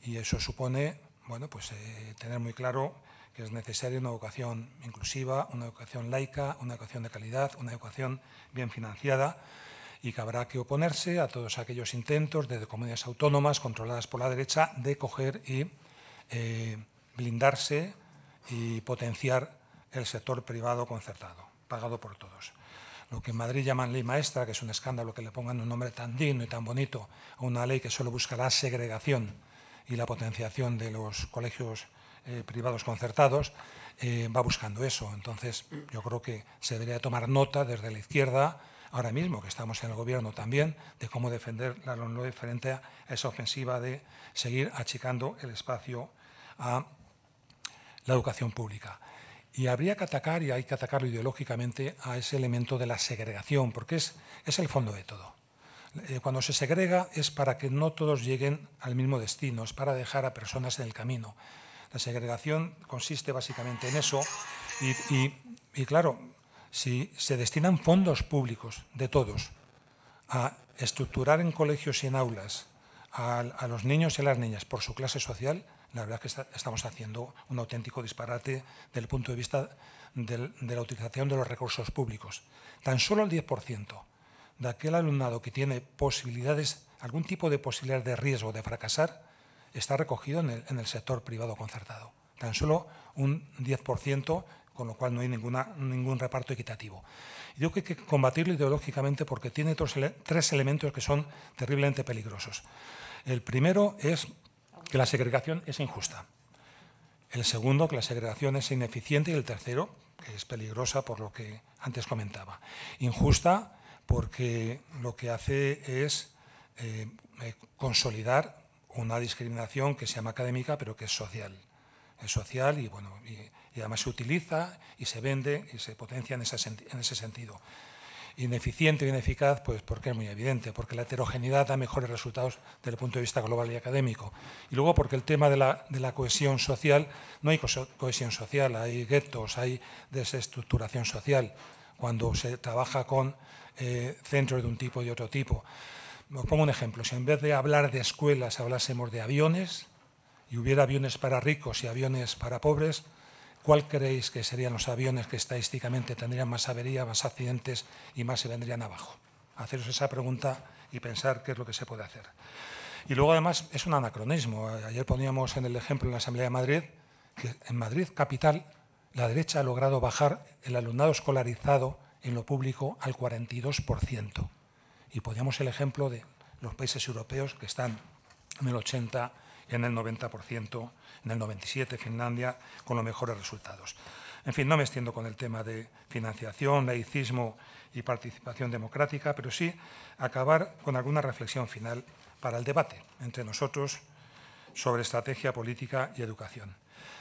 Y eso supone bueno, pues, eh, tener muy claro que es necesaria una educación inclusiva, una educación laica, una educación de calidad, una educación bien financiada y que habrá que oponerse a todos aquellos intentos de comunidades autónomas controladas por la derecha de coger y eh, blindarse y potenciar el sector privado concertado, pagado por todos. Lo que en Madrid llaman ley maestra, que es un escándalo que le pongan un nombre tan digno y tan bonito a una ley que solo busca la segregación y la potenciación de los colegios eh, privados concertados, eh, va buscando eso. Entonces, yo creo que se debería tomar nota desde la izquierda, ahora mismo que estamos en el gobierno también, de cómo defender la LONLOE frente a esa ofensiva de seguir achicando el espacio a la educación pública. Y habría que atacar, y hay que atacarlo ideológicamente, a ese elemento de la segregación, porque es, el fondo de todo. Eh, cuando se segrega es para que no todos lleguen al mismo destino, es para dejar a personas en el camino. La segregación consiste básicamente en eso y, claro, si se destinan fondos públicos de todos a estructurar en colegios y en aulas a, los niños y a las niñas por su clase social, la verdad es que estamos haciendo un auténtico disparate desde el punto de vista de la utilización de los recursos públicos. Tan solo el 10% de aquel alumnado que tiene posibilidades, algún tipo de posibilidad de riesgo de fracasar, está recogido en el, sector privado concertado. Tan solo un 10%, con lo cual no hay ninguna, ningún reparto equitativo. Yo creo que hay que combatirlo ideológicamente porque tiene tres, tres elementos que son terriblemente peligrosos. El primero es que la segregación es injusta. El segundo, que la segregación es ineficiente. Y el tercero, que es peligrosa por lo que antes comentaba. Injusta porque lo que hace es eh, eh, consolidar una discriminación que se llama académica, pero que es social. Es social y, bueno, y, además se utiliza y se vende y se potencia en ese, en ese sentido. Ineficiente o ineficaz, pues porque es muy evidente, porque la heterogeneidad da mejores resultados desde el punto de vista global y académico. Y luego porque el tema de la, cohesión social, no hay cohesión social, hay guetos, hay desestructuración social, cuando se trabaja con eh, centros de un tipo y otro tipo os pongo un ejemplo, si en vez de hablar de escuelas hablásemos de aviones y hubiera aviones para ricos y aviones para pobres, ¿cuál creéis que serían los aviones que estadísticamente tendrían más averías, más accidentes y más se vendrían abajo? Haceros esa pregunta y pensar qué es lo que se puede hacer. Y luego además es un anacronismo. Ayer poníamos en el ejemplo en la Asamblea de Madrid que en Madrid capital la derecha ha logrado bajar el alumnado escolarizado en lo público al 42%. Y podíamos el ejemplo de los países europeos que están en el 80 y en el 90%, en el 97 Finlandia, con los mejores resultados. En fin, no me extiendo con el tema de financiación, laicismo y participación democrática, pero sí acabar con alguna reflexión final para el debate entre nosotros sobre estrategia política y educación.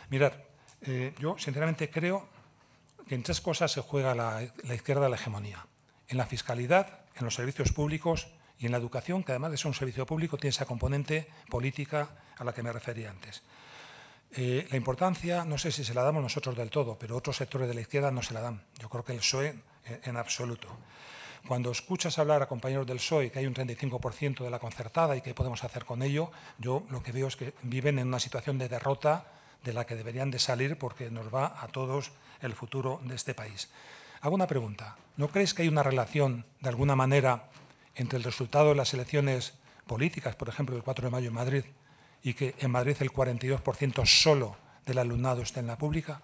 Mirad, eh, yo sinceramente creo que en tres cosas se juega la, la izquierda la hegemonía. En la fiscalidad, en los servicios públicos y en la educación, que además de ser un servicio público, tiene esa componente política a la que me refería antes. Eh, la importancia, no sé si se la damos nosotros del todo, pero otros sectores de la izquierda no se la dan. Yo creo que el PSOE en, absoluto. Cuando escuchas hablar a compañeros del PSOE que hay un 35% de la concertada y qué podemos hacer con ello, yo lo que veo es que viven en una situación de derrota de la que deberían de salir porque nos va a todos el futuro de este país. Hago una pregunta. ¿No crees que hay una relación, de alguna manera, entre el resultado de las elecciones políticas, por ejemplo, el 4 de mayo en Madrid, y que en Madrid el 42% solo del alumnado está en la pública?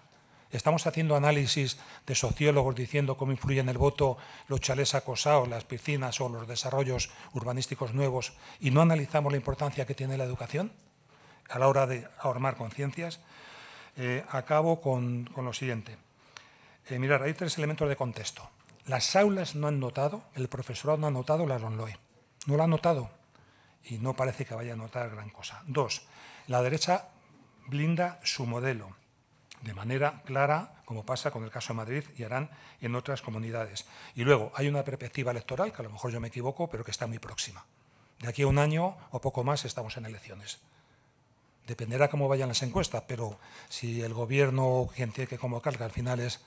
Estamos haciendo análisis de sociólogos diciendo cómo influyen el voto los chalés acosados, las piscinas o los desarrollos urbanísticos nuevos y no analizamos la importancia que tiene la educación a la hora de ahormar conciencias. Eh, acabo con lo siguiente. Eh, mirar, hay tres elementos de contexto. Las aulas no han notado, el profesorado no ha notado la RONLOE No la ha notado y no parece que vaya a notar gran cosa. Dos, la derecha blinda su modelo de manera clara, como pasa con el caso de Madrid y harán en otras comunidades. Y luego hay una perspectiva electoral, que a lo mejor yo me equivoco, pero que está muy próxima. De aquí a un año o poco más estamos en elecciones. Dependerá cómo vayan las encuestas, pero si el gobierno, quien tiene que convocar, que al final es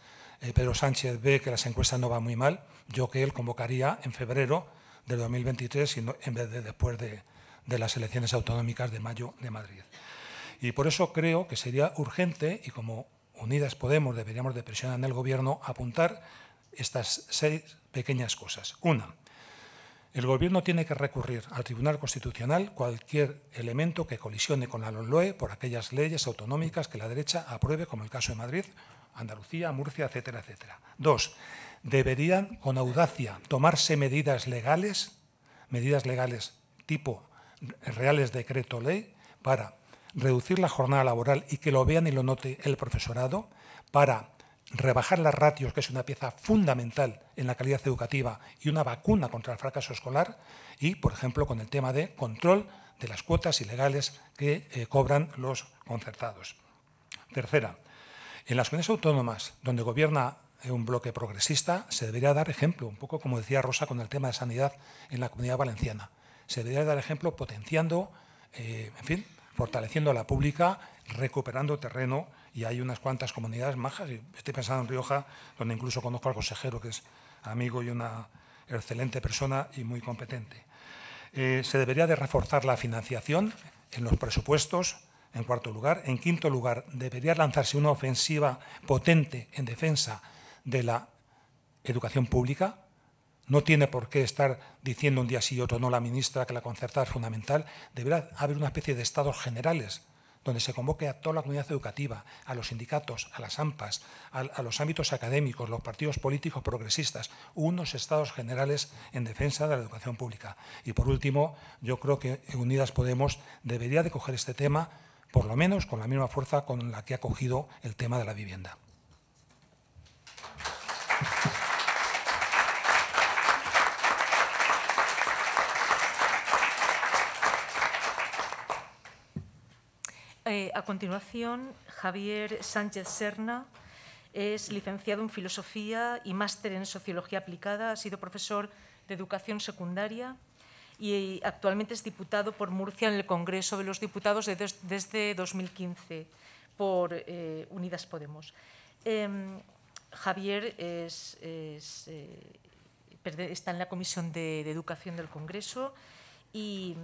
eh, Pero Sánchez ve que las encuestas no van muy mal, yo que él convocaría en febrero del 2023 en vez de después de, las elecciones autonómicas de mayo de Madrid. Y por eso creo que sería urgente, y como Unidas Podemos deberíamos de presionar en el Gobierno, apuntar estas seis pequeñas cosas. Una, el Gobierno tiene que recurrir al Tribunal Constitucional cualquier elemento que colisione con la LOE por aquellas leyes autonómicas que la derecha apruebe, como el caso de Madrid, Andalucía, Murcia, etcétera, etcétera. Dos, deberían con audacia tomarse medidas legales, medidas legales tipo reales decreto ley, para reducir la jornada laboral y que lo vean y lo note el profesorado, para rebajar las ratios, que es una pieza fundamental en la calidad educativa y una vacuna contra el fracaso escolar, y, por ejemplo, con el tema de control de las cuotas ilegales que eh, cobran los concertados. Tercera, en las comunidades autónomas donde gobierna eh, un bloque progresista, se debería dar ejemplo, un poco como decía Rosa con el tema de sanidad en la comunidad valenciana. Se debería dar ejemplo potenciando, eh, en fin, fortaleciendo a la pública, recuperando terreno, y hay unas cuantas comunidades majas, y estoy pensando en Rioja, donde incluso conozco al consejero, que es amigo y una excelente persona y muy competente. Eh, se debería de reforzar la financiación en los presupuestos, en cuarto lugar. En quinto lugar, debería lanzarse una ofensiva potente en defensa de la educación pública. No tiene por qué estar diciendo un día sí y otro no la ministra que la concertada es fundamental. Deberá haber una especie de estados generales donde se convoque a toda la comunidad educativa, a los sindicatos, a las AMPAs, a, a, los ámbitos académicos, los partidos políticos progresistas, unos estados generales en defensa de la educación pública. Y por último, yo creo que Unidas Podemos debería de coger este tema por lo menos con la misma fuerza con la que ha cogido el tema de la vivienda. Eh, a continuación, Javier Sánchez Serna es licenciado en Filosofía y máster en Sociología Aplicada. Ha sido profesor de Educación Secundaria y actualmente es diputado por Murcia en el Congreso de los Diputados desde 2015 por eh, Unidas Podemos. Em, Javier eh, está en la Comisión de, Educación del Congreso y,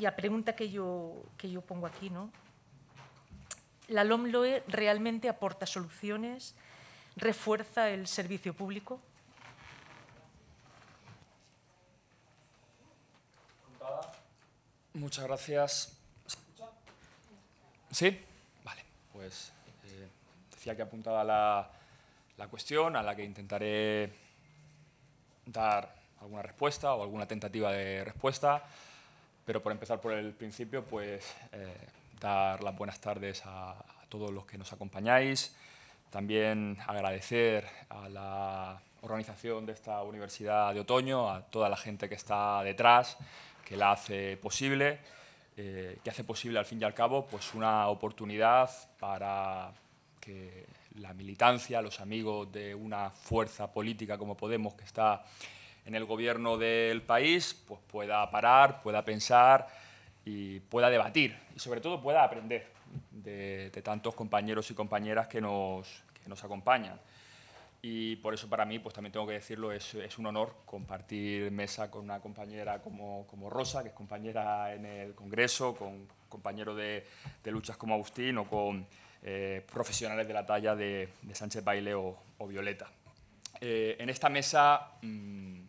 la pregunta que yo, que yo pongo aquí, ¿no? ¿La LOMLOE realmente aporta soluciones? ¿Refuerza el servicio público? Muchas gracias. ¿Sí? Vale, pues eh, decía que apuntaba la, la cuestión a la que intentaré dar alguna respuesta o alguna tentativa de respuesta, pero por empezar por el principio, pues eh, dar las buenas tardes a todos los que nos acompañáis, también agradecer a la organización de esta Universidad de Otoño, a toda la gente que está detrás, que la hace posible, eh, que hace posible al fin y al cabo pues una oportunidad para que la militancia, los amigos de una fuerza política como Podemos que está en el gobierno del país, pues pueda parar, pueda pensar y pueda debatir y sobre todo pueda aprender de, tantos compañeros y compañeras que nos acompañan. Y por eso para mí, pues también tengo que decirlo, es, un honor compartir mesa con una compañera como, Rosa, que es compañera en el Congreso, con compañero de, luchas como Agustín o con eh, profesionales de la talla de, Sánchez Baile o, Violeta. Eh, en esta mesa mm,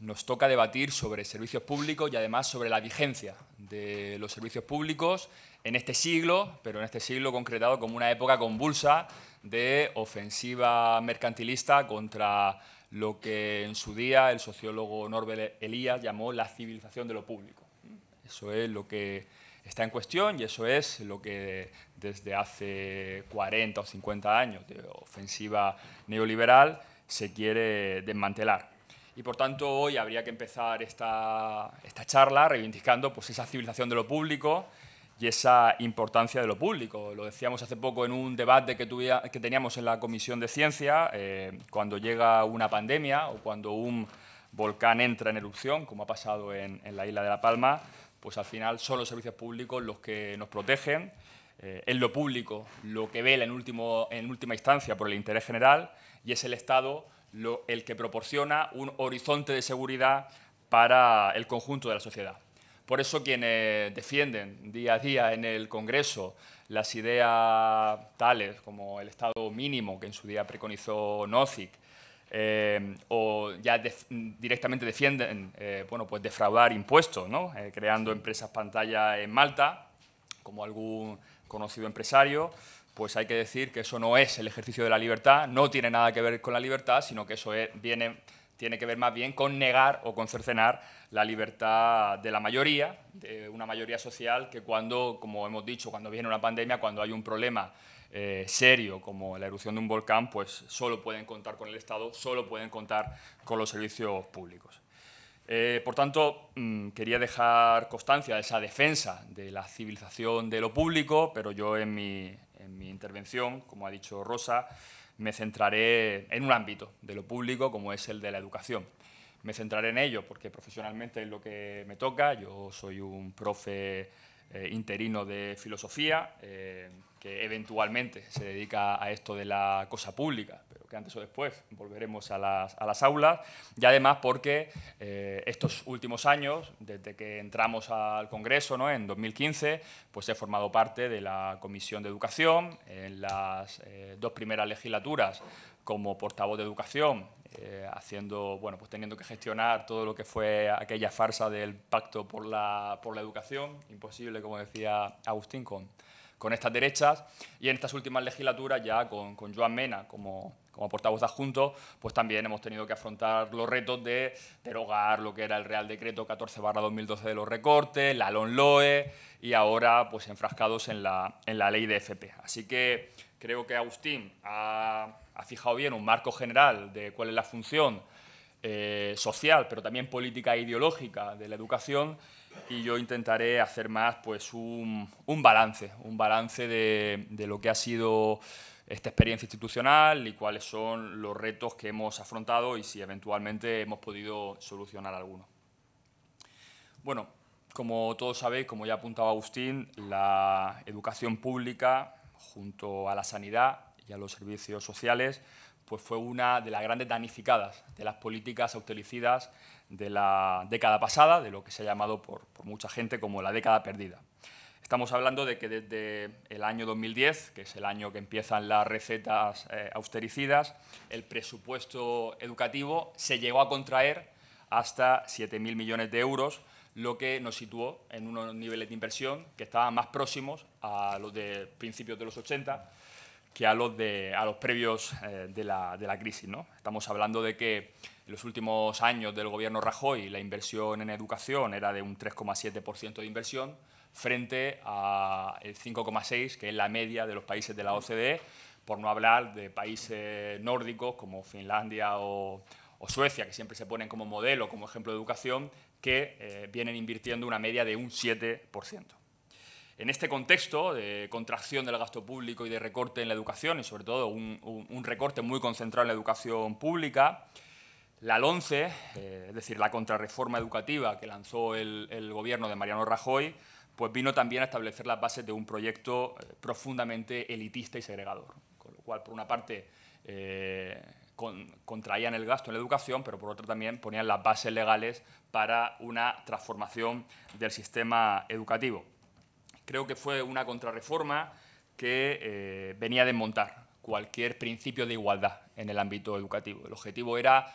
nos toca debatir sobre servicios públicos y además sobre la vigencia de los servicios públicos en este siglo, pero en este siglo concretado como una época convulsa de ofensiva mercantilista contra lo que en su día el sociólogo Norbert Elías llamó la civilización de lo público. Eso es lo que está en cuestión y eso es lo que desde hace 40 o 50 años de ofensiva neoliberal se quiere desmantelar. Y por tanto hoy habría que empezar esta, esta charla reivindicando pues, esa civilización de lo público y esa importancia de lo público. Lo decíamos hace poco en un debate que, que teníamos en la Comisión de Ciencia, eh, cuando llega una pandemia o cuando un volcán entra en erupción, como ha pasado en, la isla de La Palma, pues al final son los servicios públicos los que nos protegen, eh, es lo público lo que vela en, último, en última instancia por el interés general y es el Estado el que proporciona un horizonte de seguridad para el conjunto de la sociedad. Por eso quienes defienden día a día en el Congreso las ideas tales como el Estado mínimo que en su día preconizó Nozick, eh, o ya directamente defienden eh, bueno, pues defraudar impuestos, ¿no? Eh, creando empresas pantalla en Malta, como algún conocido empresario, pues hay que decir que eso no es el ejercicio de la libertad, no tiene nada que ver con la libertad, sino que eso viene tiene que ver más bien con negar o con cercenar la libertad de la mayoría, de una mayoría social que cuando, como hemos dicho, cuando viene una pandemia, cuando hay un problema eh, serio como la erupción de un volcán, pues solo pueden contar con el Estado, solo pueden contar con los servicios públicos. Eh, por tanto, mm, quería dejar constancia de esa defensa de la civilización de lo público, pero yo en mi, en mi intervención, como ha dicho Rosa, me centraré en un ámbito de lo público como es el de la educación. Me centraré en ello porque profesionalmente es lo que me toca. Yo soy un profe eh, interino de filosofía, eh, que eventualmente se dedica a esto de la cosa pública, pero que antes o después volveremos a las, aulas, y además porque eh, estos últimos años, desde que entramos al Congreso ¿no? en 2015, pues he formado parte de la Comisión de Educación, en las dos primeras legislaturas como portavoz de Educación eh, haciendo, bueno, pues teniendo que gestionar todo lo que fue aquella farsa del pacto por la, por la educación, imposible, como decía Agustín, con, con estas derechas, y en estas últimas legislaturas ya con, con Joan Mena como, como portavoz adjunto, pues también hemos tenido que afrontar los retos de derogar lo que era el Real Decreto 14-2012 de los recortes, la LONLOE y ahora pues enfrascados en la, en la ley de FP. Así que creo que Agustín ha ha fijado bien un marco general de cuál es la función eh, social, pero también política e ideológica de la educación, y yo intentaré hacer más pues, un, balance, un balance de, de lo que ha sido esta experiencia institucional y cuáles son los retos que hemos afrontado y si eventualmente hemos podido solucionar alguno. Bueno, como todos sabéis, como ya apuntaba Agustín, la educación pública junto a la sanidad y a los servicios sociales, pues fue una de las grandes danificadas de las políticas austericidas de la década pasada, de lo que se ha llamado por, por mucha gente como la década perdida. Estamos hablando de que desde el año 2010, que es el año que empiezan las recetas eh, austericidas, el presupuesto educativo se llegó a contraer hasta 7.000 millones de euros, lo que nos situó en unos niveles de inversión que estaban más próximos a los de principios de los 80 que a los, a los previos eh, de, la, crisis. Estamos hablando de que en los últimos años del gobierno Rajoy la inversión en educación era de un 3,7% de inversión frente a al 5,6% que es la media de los países de la OCDE, por no hablar de países nórdicos como Finlandia o, Suecia, que siempre se ponen como modelo, como ejemplo de educación, que eh, vienen invirtiendo una media de un 7%. En este contexto de contracción del gasto público y de recorte en la educación, y sobre todo un, recorte muy concentrado en la educación pública, la LONCE, eh, es decir, la contrarreforma educativa que lanzó el, gobierno de Mariano Rajoy, pues vino también a establecer las bases de un proyecto eh, profundamente elitista y segregador. Con lo cual, por una parte, eh, contraían el gasto en la educación, pero por otra también ponían las bases legales para una transformación del sistema educativo. Creo que fue una contrarreforma que eh, venía a desmontar cualquier principio de igualdad en el ámbito educativo. El objetivo era,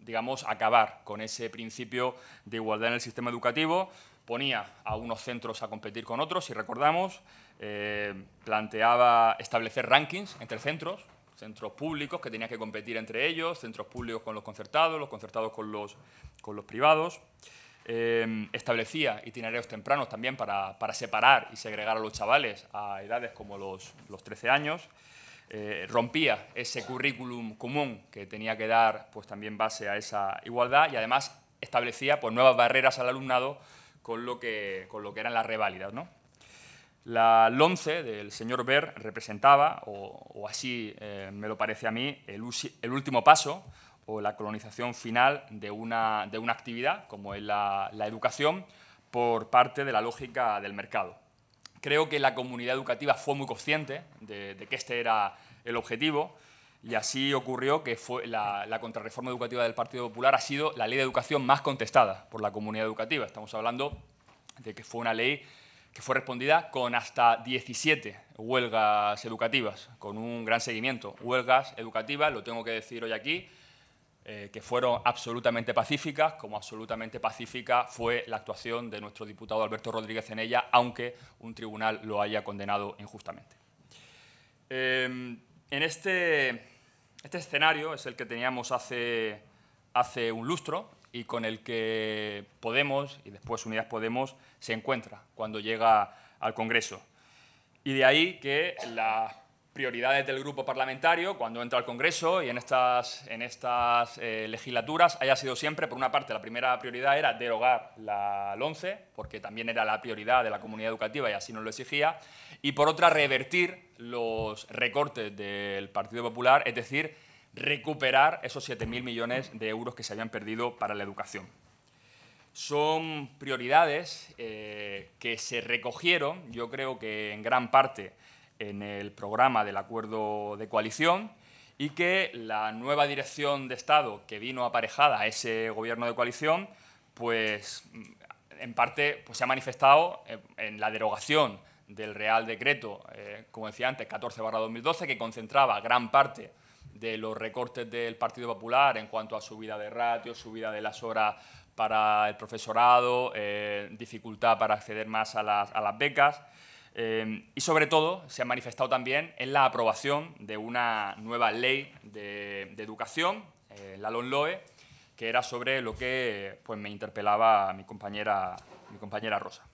digamos, acabar con ese principio de igualdad en el sistema educativo. Ponía a unos centros a competir con otros, si recordamos, eh, planteaba establecer rankings entre centros, centros públicos que tenían que competir entre ellos, centros públicos con los concertados, los concertados con los, con los privados. Em, establecía itinerarios tempranos también para, separar y segregar a los chavales a edades como los, los 13 años. Eh, rompía ese currículum común que tenía que dar pues, también base a esa igualdad y además establecía pues, nuevas barreras al alumnado con lo que, con lo que eran las reválidas. ¿no? La LONCE del señor Ver representaba, o, así eh, me lo parece a mí, el, el último paso o la colonización final de una, de una actividad, como es la, educación, por parte de la lógica del mercado. Creo que la comunidad educativa fue muy consciente de, que este era el objetivo y así ocurrió que fue la, la, contrarreforma educativa del Partido Popular ha sido la ley de educación más contestada por la comunidad educativa. Estamos hablando de que fue una ley que fue respondida con hasta 17 huelgas educativas, con un gran seguimiento. Huelgas educativas, lo tengo que decir hoy aquí, eh, que fueron absolutamente pacíficas, como absolutamente pacífica fue la actuación de nuestro diputado Alberto Rodríguez en ella, aunque un tribunal lo haya condenado injustamente. Em, en este, este, escenario es el que teníamos hace, hace un lustro y con el que Podemos y después Unidas Podemos se encuentra cuando llega al Congreso. Y de ahí que las prioridades del grupo parlamentario cuando entra al Congreso y en estas, en estas eh, legislaturas haya sido siempre, por una parte, la primera prioridad era derogar la 11, e, porque también era la prioridad de la comunidad educativa y así nos lo exigía, y por otra, revertir los recortes del Partido Popular, es decir, recuperar esos 7.000 millones de euros que se habían perdido para la educación. Son prioridades eh, que se recogieron, yo creo que en gran parte, en el programa del acuerdo de coalición y que la nueva dirección de Estado que vino aparejada a ese gobierno de coalición, pues mm, en parte pues, se ha manifestado eh, en la derogación del Real Decreto, eh, como decía antes, 14-2012, que concentraba gran parte de los recortes del Partido Popular en cuanto a subida de ratios, subida de las horas para el profesorado, eh, dificultad para acceder más a las becas. Em, y sobre todo se ha manifestado también en la aprobación de una nueva ley de, educación, eh, la LONLOE, que era sobre lo que pues, me interpelaba mi compañera, mi compañera Rosa.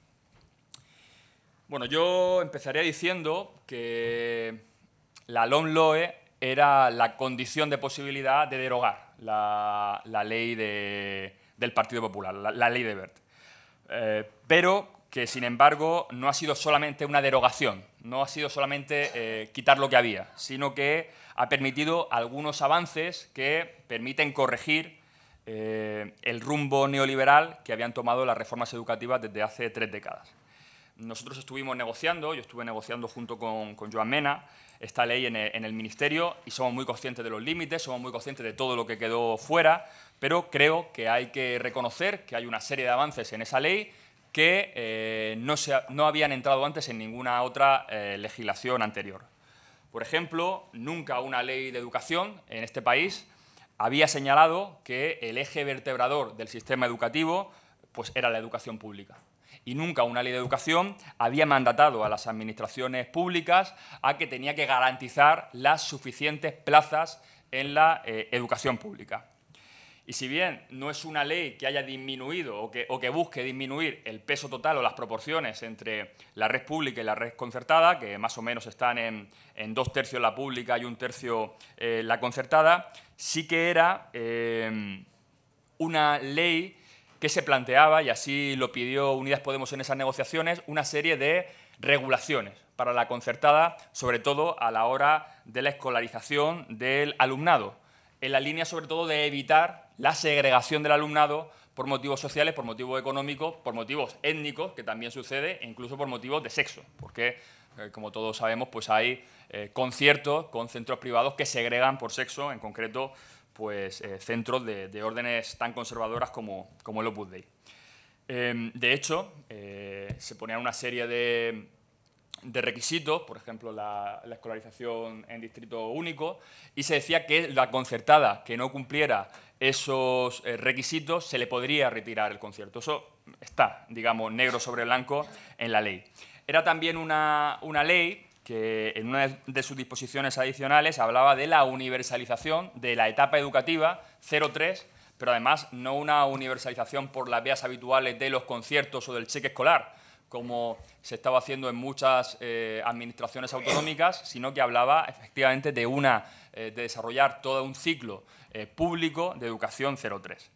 Bueno, yo empezaría diciendo que la LOE era la condición de posibilidad de derogar la, ley del Partido Popular, la, ley de Bert. Eh, pero que sin embargo no ha sido solamente una derogación, no ha sido solamente eh, quitar lo que había, sino que ha permitido algunos avances que permiten corregir eh, el rumbo neoliberal que habían tomado las reformas educativas desde hace tres décadas. Nosotros estuvimos negociando, yo estuve negociando junto con, con Joan Mena esta ley en el Ministerio y somos muy conscientes de los límites, somos muy conscientes de todo lo que quedó fuera, pero creo que hay que reconocer que hay una serie de avances en esa ley que eh, no, habían entrado antes en ninguna otra eh, legislación anterior. Por ejemplo, nunca una ley de educación en este país había señalado que el eje vertebrador del sistema educativo pues, era la educación pública. Y nunca una ley de educación había mandatado a las administraciones públicas a que tenía que garantizar las suficientes plazas en la eh, educación pública. Y si bien no es una ley que haya disminuido o que, busque disminuir el peso total o las proporciones entre la red pública y la red concertada, que más o menos están en, dos tercios la pública y un tercio eh, la concertada, sí que era eh, una ley que se planteaba, y así lo pidió Unidas Podemos en esas negociaciones, una serie de regulaciones para la concertada, sobre todo a la hora de la escolarización del alumnado, en la línea sobre todo de evitar la segregación del alumnado por motivos sociales, por motivos económicos, por motivos étnicos, que también sucede, e incluso por motivos de sexo, porque, eh, como todos sabemos, pues hay eh, conciertos con centros privados que segregan por sexo, en concreto, pues eh, centros de, órdenes tan conservadoras como, como el Opus Dei. Em, de hecho, se ponían una serie de, requisitos, por ejemplo, la, la escolarización en distrito único, y se decía que la concertada que no cumpliera esos eh, requisitos, se le podría retirar el concierto. Eso está, digamos, negro sobre blanco en la ley. Era también una, una ley que en una de sus disposiciones adicionales hablaba de la universalización de la etapa educativa 03, pero además no una universalización por las vías habituales de los conciertos o del cheque escolar, como se estaba haciendo en muchas eh, administraciones autonómicas, sino que hablaba efectivamente de, una, eh, de desarrollar todo un ciclo eh, público de educación 03.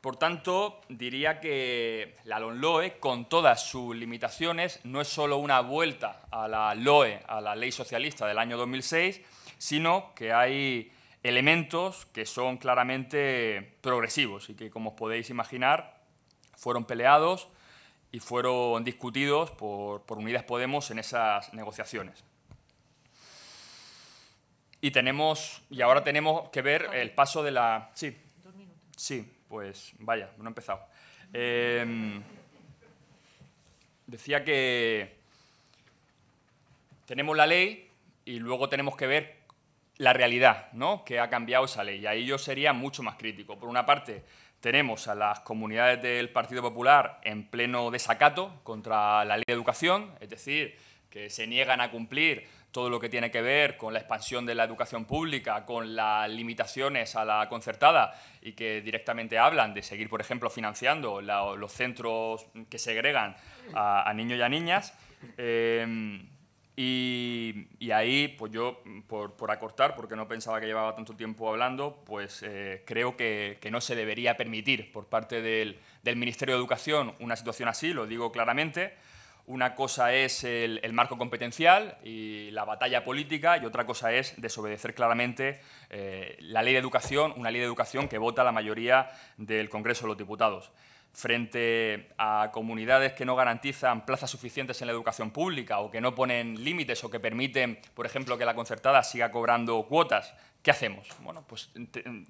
Por tanto, diría que la LONLOE, con todas sus limitaciones, no es solo una vuelta a la LOE, a la ley socialista del año 2006, sino que hay elementos que son claramente progresivos y que, como os podéis imaginar, fueron peleados, y fueron discutidos por, por Unidas Podemos en esas negociaciones. Y tenemos, y ahora tenemos que ver el paso de la. Sí. Sí, pues vaya, no he empezado. Em, decía que tenemos la ley y luego tenemos que ver la realidad, ¿no? Que ha cambiado esa ley. Y ahí yo sería mucho más crítico. Por una parte, tenemos a las comunidades del Partido Popular en pleno desacato contra la ley de educación, es decir, que se niegan a cumplir todo lo que tiene que ver con la expansión de la educación pública, con las limitaciones a la concertada y que directamente hablan de seguir, por ejemplo, financiando los centros que segregan a, niños y a niñas. Eh, y, ahí, pues yo, mm, por, acortar, porque no pensaba que llevaba tanto tiempo hablando, pues eh, creo que, no se debería permitir por parte del, Ministerio de Educación una situación así, lo digo claramente. Una cosa es el, marco competencial y la batalla política y otra cosa es desobedecer claramente eh, la ley de educación, una ley de educación que vota la mayoría del Congreso de los Diputados frente a comunidades que no garantizan plazas suficientes en la educación pública o que no ponen límites o que permiten, por ejemplo, que la concertada siga cobrando cuotas, ¿qué hacemos? Bueno, pues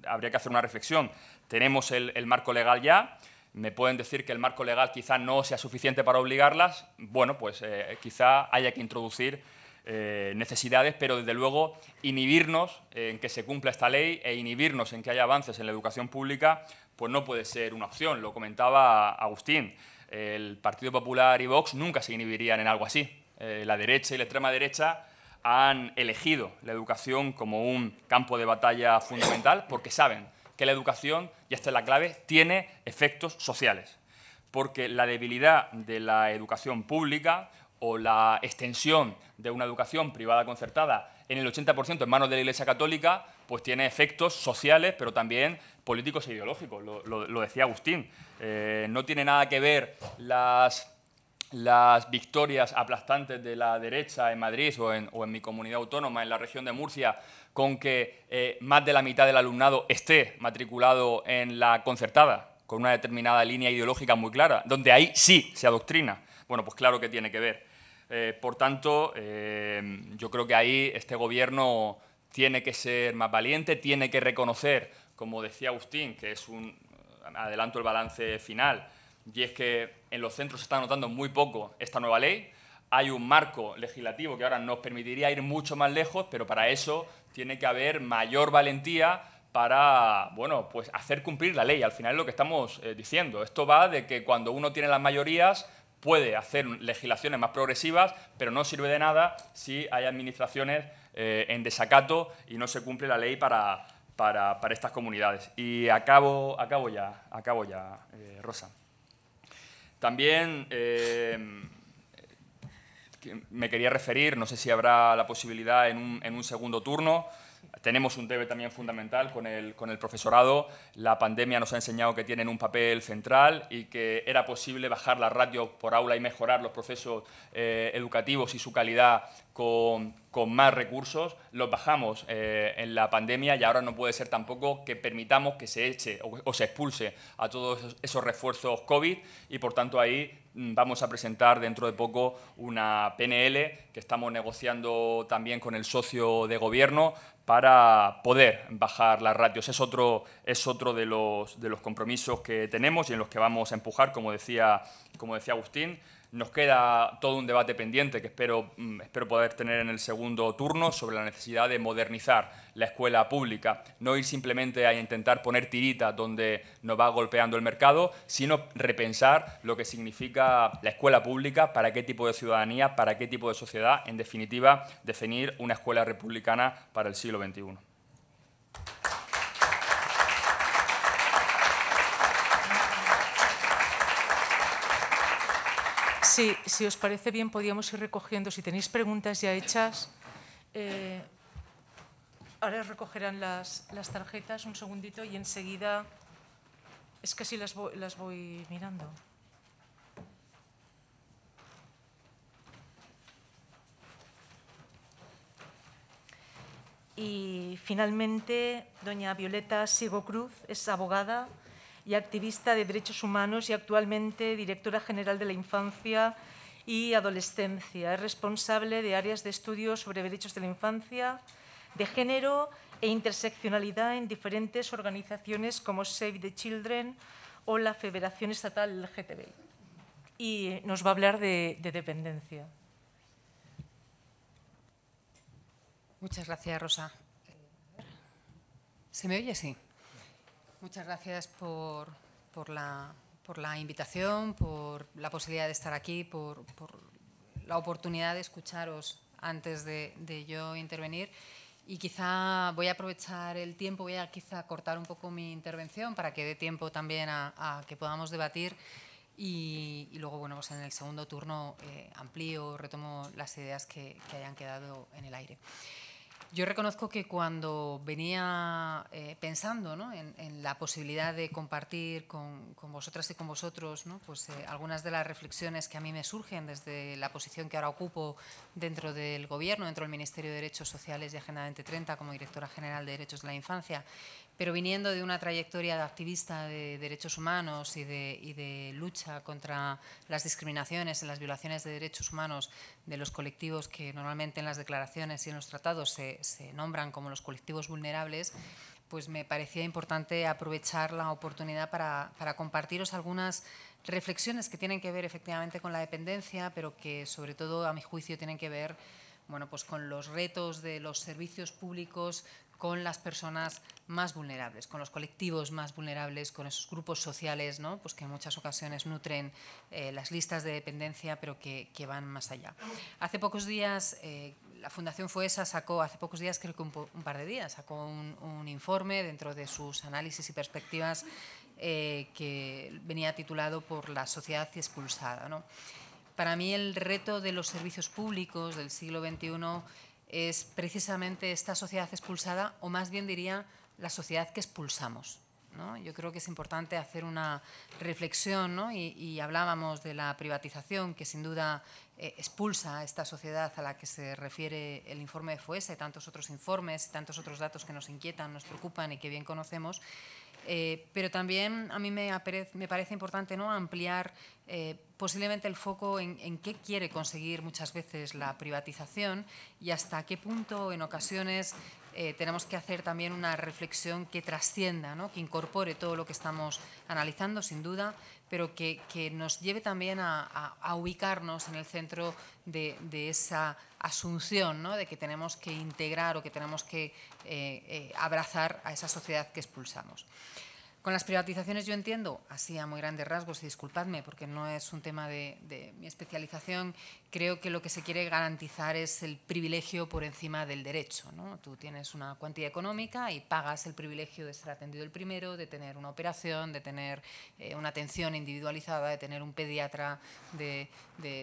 habría que hacer una reflexión. Tenemos el, marco legal ya, me pueden decir que el marco legal quizá no sea suficiente para obligarlas, bueno, pues eh, quizá haya que introducir eh, necesidades, pero desde luego inhibirnos en que se cumpla esta ley e inhibirnos en que haya avances en la educación pública pues no puede ser una opción. Lo comentaba Agustín, el Partido Popular y Vox nunca se inhibirían en algo así. Eh, la derecha y la extrema derecha han elegido la educación como un campo de batalla fundamental porque saben que la educación, y esta es la clave, tiene efectos sociales. Porque la debilidad de la educación pública o la extensión de una educación privada concertada en el 80% en manos de la Iglesia Católica pues tiene efectos sociales, pero también políticos e ideológicos, lo, decía Agustín. Eh, no tiene nada que ver las, las victorias aplastantes de la derecha en Madrid o en, mi comunidad autónoma, en la región de Murcia, con que eh, más de la mitad del alumnado esté matriculado en la concertada, con una determinada línea ideológica muy clara, donde ahí sí se adoctrina. Bueno, pues claro que tiene que ver. Eh, por tanto, yo creo que ahí este gobierno tiene que ser más valiente, tiene que reconocer, como decía Agustín, que es un, adelanto el balance final, y es que en los centros se está notando muy poco esta nueva ley. Hay un marco legislativo que ahora nos permitiría ir mucho más lejos, pero para eso tiene que haber mayor valentía para bueno, pues hacer cumplir la ley. Al final es lo que estamos eh, diciendo. Esto va de que cuando uno tiene las mayorías, puede hacer legislaciones más progresivas, pero no sirve de nada si hay administraciones eh, en desacato y no se cumple la ley para, estas comunidades. Y acabo, ya, acabo ya, eh, Rosa. También eh, me quería referir, no sé si habrá la posibilidad en un segundo turno, tenemos un debe también fundamental con el, con el profesorado. La pandemia nos ha enseñado que tienen un papel central y que era posible bajar la ratio por aula y mejorar los procesos eh, educativos y su calidad con, más recursos. Los bajamos eh, en la pandemia y ahora no puede ser tampoco que permitamos que se eche o, se expulse a todos esos refuerzos COVID y, por tanto, ahí Mm, vamos a presentar dentro de poco una PNL que estamos negociando también con el socio de gobierno para poder bajar las ratios. Es otro, de, los, compromisos que tenemos y en los que vamos a empujar, como decía Agustín. Nos queda todo un debate pendiente que mm, espero, poder tener en el segundo turno sobre la necesidad de modernizar la escuela pública, no ir simplemente a intentar poner tiritas donde nos va golpeando el mercado, sino repensar lo que significa la escuela pública, para qué tipo de ciudadanía, para qué tipo de sociedad, en definitiva, definir una escuela republicana para el siglo XXI. Sí, si os parece bien, podíamos ir recogiendo. Si tenéis preguntas ya hechas, eh, ahora recogerán las, las, tarjetas un segundito y enseguida es que así las las voy mirando. Y finalmente, doña Violeta Sigo Cruz es abogada y activista de derechos humanos y actualmente directora general de la infancia y adolescencia. Es responsable de áreas de estudio sobre derechos de la infancia, de género e interseccionalidad en diferentes organizaciones como Save the Children o la Federación Estatal LGTB. Y nos va a hablar de, de dependencia. Muchas gracias, Rosa. Eh, ¿Se me oye? Sí. Muchas gracias por, la, invitación, por la posibilidad de estar aquí, por, la oportunidad de escucharos antes de, yo intervenir. Y quizá voy a aprovechar el tiempo, voy a quizá cortar un poco mi intervención para que dé tiempo también a, que podamos debatir y, luego, bueno, pues en el segundo turno eh, amplío, retomo las ideas que hayan quedado en el aire. Yo reconozco que cuando venía eh, pensando en, la posibilidad de compartir con, vosotras y con vosotros pues, eh, algunas de las reflexiones que a mí me surgen desde la posición que ahora ocupo dentro del Gobierno, dentro del Ministerio de Derechos Sociales y Agenda 2030 como directora general de Derechos de la Infancia pero viniendo de una trayectoria de activista de derechos humanos y de, lucha contra las discriminaciones y las violaciones de derechos humanos de los colectivos que normalmente en las declaraciones y en los tratados se, nombran como los colectivos vulnerables, pues me parecía importante aprovechar la oportunidad para, compartiros algunas reflexiones que tienen que ver efectivamente con la dependencia, pero que sobre todo a mi juicio tienen que ver bueno, pues con los retos de los servicios públicos con las personas más vulnerables, con los colectivos más vulnerables, con esos grupos sociales ¿no? pues que en muchas ocasiones nutren eh, las listas de dependencia, pero que, van más allá. Hace pocos días, eh, la Fundación Fuesa sacó, hace pocos días, creo que un, par de días, sacó un, informe dentro de sus análisis y perspectivas eh, que venía titulado por la sociedad expulsada. Para mí el reto de los servicios públicos del siglo XXI es precisamente esta sociedad expulsada, o más bien diría la sociedad que expulsamos. Yo creo que es importante hacer una reflexión y, hablábamos de la privatización que sin duda eh, expulsa a esta sociedad a la que se refiere el informe de FUESA y tantos otros informes tantos otros datos que nos inquietan, nos preocupan y que bien conocemos. Eh, pero también a mí me, me parece importante ¿no? ampliar eh, posiblemente el foco en, qué quiere conseguir muchas veces la privatización y hasta qué punto en ocasiones eh, tenemos que hacer también una reflexión que trascienda, que incorpore todo lo que estamos analizando, sin duda, pero que, nos lleve también a, ubicarnos en el centro de, esa asunción de que tenemos que integrar o que tenemos que eh, abrazar a esa sociedad que expulsamos. Con las privatizaciones yo entiendo, así a muy grandes rasgos, y disculpadme porque no es un tema de, de mi especialización creo que lo que se quiere garantizar es el privilegio por encima del derecho. Tú tienes una cuantía económica y pagas el privilegio de ser atendido el primero, de tener una operación, de tener eh, una atención individualizada, de tener un pediatra, de,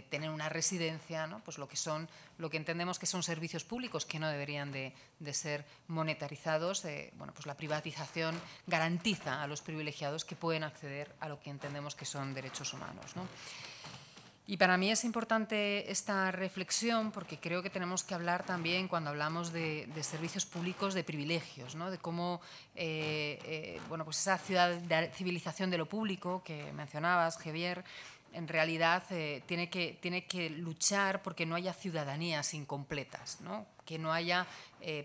tener una residencia, pues lo que son lo que entendemos que son servicios públicos que no deberían de, ser monetarizados, eh, bueno, pues la privatización garantiza a los privilegiados que pueden acceder a lo que entendemos que son derechos humanos. Y para mí es importante esta reflexión porque creo que tenemos que hablar también cuando hablamos de, servicios públicos de privilegios, ¿no? de cómo eh, eh, bueno, pues esa ciudad de civilización de lo público que mencionabas, Javier, en realidad eh, tiene, que, tiene que luchar porque no haya ciudadanías incompletas, ¿no? que no haya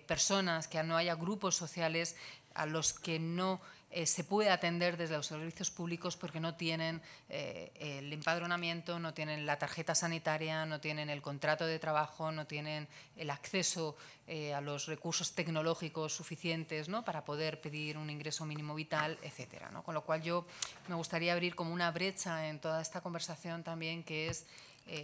personas, que no haya grupos sociales a los que no eh, se puede atender desde los servicios públicos porque no tienen eh, el empadronamiento, no tienen la tarjeta sanitaria, no tienen el contrato de trabajo, no tienen el acceso eh, a los recursos tecnológicos suficientes ¿no? para poder pedir un ingreso mínimo vital, etcétera. ¿no? Con lo cual yo me gustaría abrir como una brecha en toda esta conversación también que es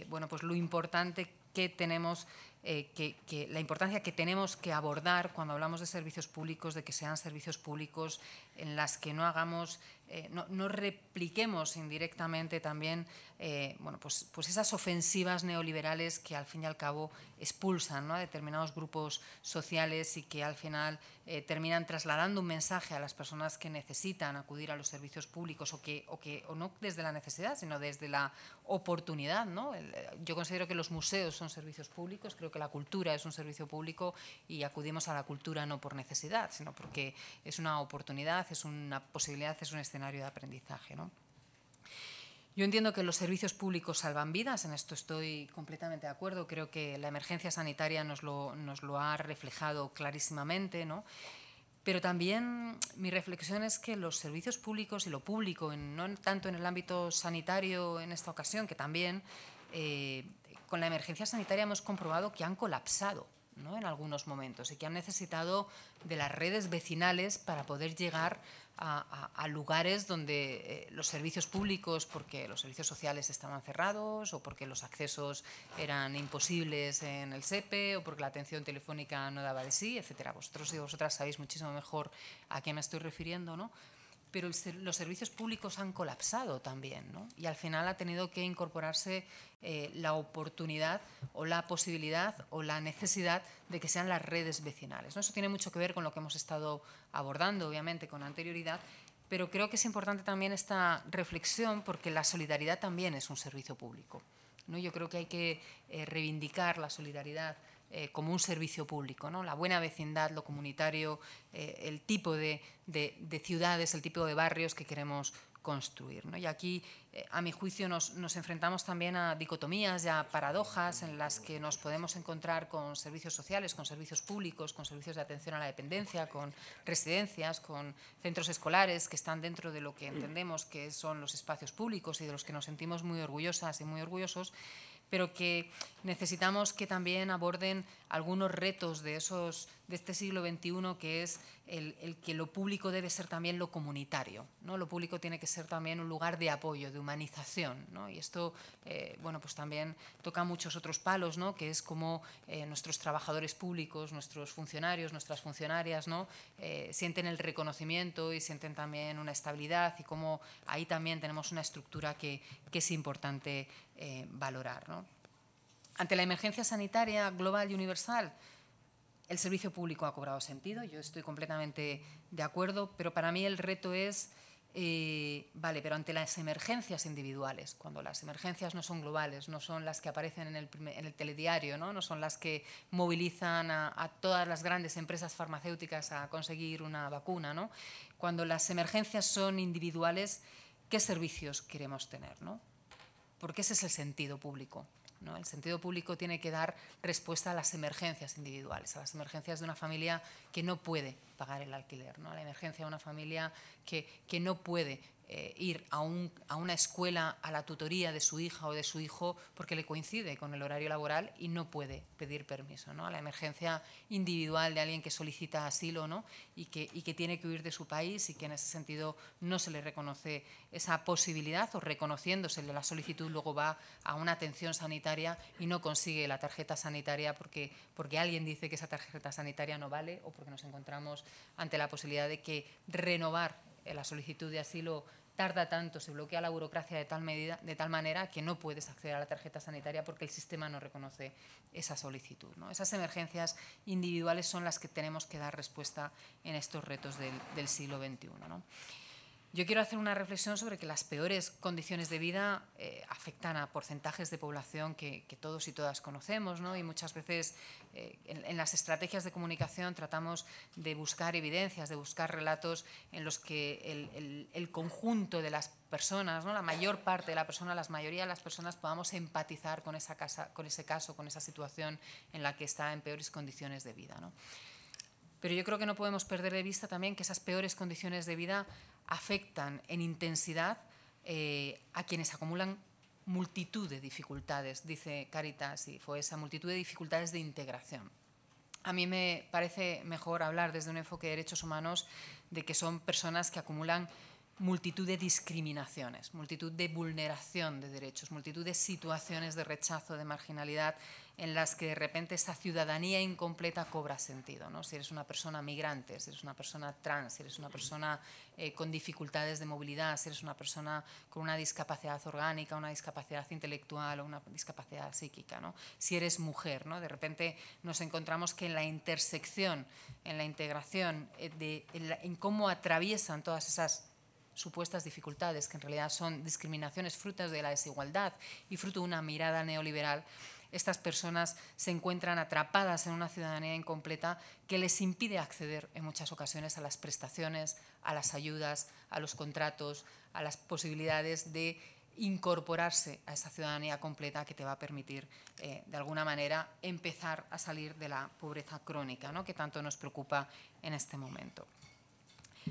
bueno, pues lo importante que tenemos que, la importancia que tenemos que abordar cuando hablamos de servicios públicos, de que sean servicios públicos en las que no hagamos, eh, no, repliquemos indirectamente también eh, bueno, pues, pues esas ofensivas neoliberales que al fin y al cabo expulsan a determinados grupos sociales y que al final eh, terminan trasladando un mensaje a las personas que necesitan acudir a los servicios públicos o que, o que o no desde la necesidad, sino desde la oportunidad. yo considero que los museos son servicios públicos, creo que la cultura es un servicio público y acudimos a la cultura no por necesidad, sino porque es una oportunidad es una posibilidad, es un escenario de aprendizaje. ¿no? Yo entiendo que los servicios públicos salvan vidas, en esto estoy completamente de acuerdo. Creo que la emergencia sanitaria nos lo, ha reflejado clarísimamente, ¿no? Pero también mi reflexión es que los servicios públicos y lo público, no tanto en el ámbito sanitario en esta ocasión, que también eh, con la emergencia sanitaria hemos comprobado que han colapsado en algunos momentos y que han necesitado de las redes vecinales para poder llegar a, lugares donde eh, los servicios públicos, porque los servicios sociales estaban cerrados o porque los accesos eran imposibles en el SEPE e, o porque la atención telefónica no daba de sí, etcétera. Vosotros y vosotras sabéis muchísimo mejor a qué me estoy refiriendo, ¿no? pero los servicios públicos han colapsado también, ¿no? Y al final ha tenido que incorporarse eh, la oportunidad o la posibilidad o la necesidad de que sean las redes vecinales. Eso tiene mucho que ver con lo que hemos estado abordando, obviamente, con anterioridad, pero creo que es importante también esta reflexión porque la solidaridad también es un servicio público. ¿no? Yo creo que hay que eh, reivindicar la solidaridad eh, como un servicio público. ¿no? La buena vecindad, lo comunitario, eh, el tipo de, ciudades, el tipo de barrios que queremos construir. Y aquí, eh, a mi juicio, nos, nos, enfrentamos también a dicotomías y a paradojas en las que nos podemos encontrar con servicios sociales, con servicios públicos, con servicios de atención a la dependencia, con residencias, con centros escolares que están dentro de lo que entendemos que son los espacios públicos y de los que nos sentimos muy orgullosas y muy orgullosos pero que necesitamos que también aborden algunos retos de, esos, de este siglo XXI, que es el, que lo público debe ser también lo comunitario. ¿no? Lo público tiene que ser también un lugar de apoyo, de humanización. ¿no? Y esto eh, bueno, pues también toca muchos otros palos, ¿no? que es como eh, nuestros trabajadores públicos, nuestros funcionarios, nuestras funcionarias, ¿no? Eh, sienten el reconocimiento y sienten también una estabilidad y cómo ahí también tenemos una estructura que, que es importante eh, valorar. Ante la emergencia sanitaria global y universal, el servicio público ha cobrado sentido, yo estoy completamente de acuerdo, pero para mí el reto es, eh, vale, pero ante las emergencias individuales, cuando las emergencias no son globales, no son las que aparecen en el, telediario, ¿no? son las que movilizan a, a, todas las grandes empresas farmacéuticas a conseguir una vacuna, ¿no? cuando las emergencias son individuales, ¿qué servicios queremos tener? ¿no? porque ese es el sentido público. ¿no? El sentido público tiene que dar respuesta a las emergencias individuales, a las emergencias de una familia que no puede pagar el alquiler, ¿no? a la emergencia de una familia que, que no puede eh, ir a, un, a, una escuela a la tutoría de su hija o de su hijo porque le coincide con el horario laboral y no puede pedir permiso, ¿no? A la emergencia individual de alguien que solicita asilo, ¿no? Y que, tiene que huir de su país y que en ese sentido no se le reconoce esa posibilidad o reconociéndose la solicitud luego va a una atención sanitaria y no consigue la tarjeta sanitaria porque, porque alguien dice que esa tarjeta sanitaria no vale o porque nos encontramos ante la posibilidad de que renovar eh, la solicitud de asilo tarda tanto, se bloquea la burocracia de tal, medida, de tal manera que no puedes acceder a la tarjeta sanitaria porque el sistema no reconoce esa solicitud. ¿no? Esas emergencias individuales son las que tenemos que dar respuesta en estos retos del, siglo XXI. Yo quiero hacer una reflexión sobre que las peores condiciones de vida eh, afectan a porcentajes de población que, todos y todas conocemos, Y muchas veces eh, en, las estrategias de comunicación tratamos de buscar evidencias, de buscar relatos en los que el, conjunto de las personas, la mayor parte de la persona, las mayoría de las personas podamos empatizar con, esa casa, con ese caso, con esa situación en la que está en peores condiciones de vida, ¿no? Pero yo creo que no podemos perder de vista también que esas peores condiciones de vida afectan en intensidad eh, a quienes acumulan multitud de dificultades, dice Caritas y fue esa multitud de dificultades de integración. A mí me parece mejor hablar desde un enfoque de derechos humanos de que son personas que acumulan multitud de discriminaciones, multitud de vulneración de derechos, multitud de situaciones de rechazo, de marginalidad, en las que de repente esa ciudadanía incompleta cobra sentido. ¿no? Si eres una persona migrante, si eres una persona trans, si eres una persona eh, con dificultades de movilidad, si eres una persona con una discapacidad orgánica, una discapacidad intelectual o una discapacidad psíquica, ¿no? si eres mujer, ¿no? de repente nos encontramos que en la intersección, en la integración, eh, de, en, cómo atraviesan todas esas supuestas dificultades, que en realidad son discriminaciones frutas de la desigualdad y fruto de una mirada neoliberal, estas personas se encuentran atrapadas en una ciudadanía incompleta que les impide acceder en muchas ocasiones a las prestaciones, a las ayudas, a los contratos, a las posibilidades de incorporarse a esa ciudadanía completa que te va a permitir, eh, de alguna manera, empezar a salir de la pobreza crónica, que tanto nos preocupa en este momento.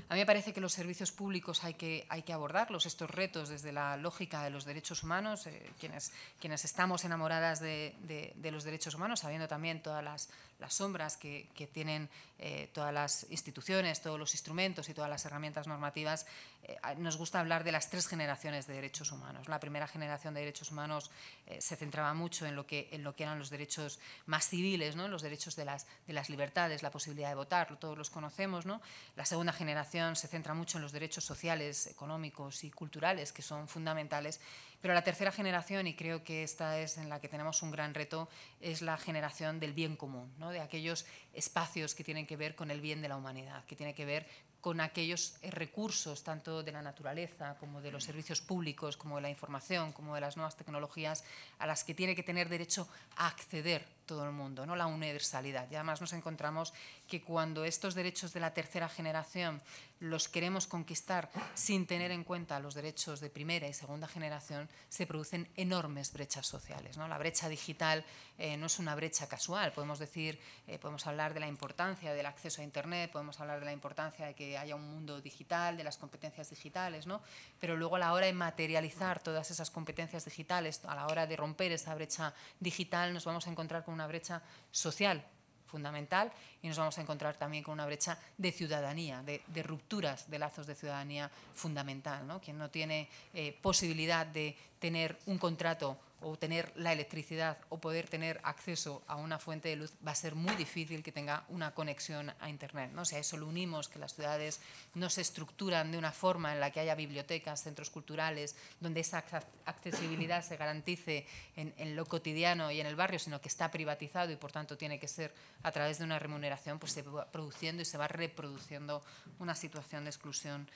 A mí me parece que los servicios públicos hay que, hay que abordarlos, estos retos desde la lógica de los derechos humanos, eh, quienes, quienes estamos enamoradas de, de, los derechos humanos, sabiendo también todas las, las sombras que, tienen eh, todas las instituciones, todos los instrumentos y todas las herramientas normativas, eh, nos gusta hablar de las tres generaciones de derechos humanos. La primera generación de derechos humanos eh, se centraba mucho en lo, que, en lo que eran los derechos más civiles, ¿no? los derechos de las, de las libertades, la posibilidad de votar, todos los conocemos. ¿no? La segunda generación se centra mucho en los derechos sociales, económicos y culturales, que son fundamentales pero la tercera generación, y creo que esta es en la que tenemos un gran reto, es la generación del bien común, de aquellos espacios que tienen que ver con el bien de la humanidad, que tiene que ver con aquellos recursos, tanto de la naturaleza como de los servicios públicos, como de la información, como de las nuevas tecnologías, a las que tiene que tener derecho a acceder todo el mundo, ¿no? la universalidad. Y además nos encontramos que cuando estos derechos de la tercera generación los queremos conquistar sin tener en cuenta los derechos de primera y segunda generación, se producen enormes brechas sociales. ¿no? La brecha digital eh, no es una brecha casual. Podemos decir, eh, podemos hablar de la importancia del acceso a Internet, podemos hablar de la importancia de que haya un mundo digital, de las competencias digitales, ¿no? pero luego a la hora de materializar todas esas competencias digitales, a la hora de romper esa brecha digital, nos vamos a encontrar con una brecha social fundamental y nos vamos a encontrar también con una brecha de ciudadanía, de, rupturas de lazos de ciudadanía fundamental. Quien no tiene eh, posibilidad de tener un contrato o tener la electricidad o poder tener acceso a una fuente de luz, va a ser muy difícil que tenga una conexión a Internet. ¿no? Si eso lo unimos, que las ciudades no se estructuran de una forma en la que haya bibliotecas, centros culturales, donde esa accesibilidad se garantice en, lo cotidiano y en el barrio, sino que está privatizado y por tanto tiene que ser a través de una remuneración, pues se va produciendo y se va reproduciendo una situación de exclusión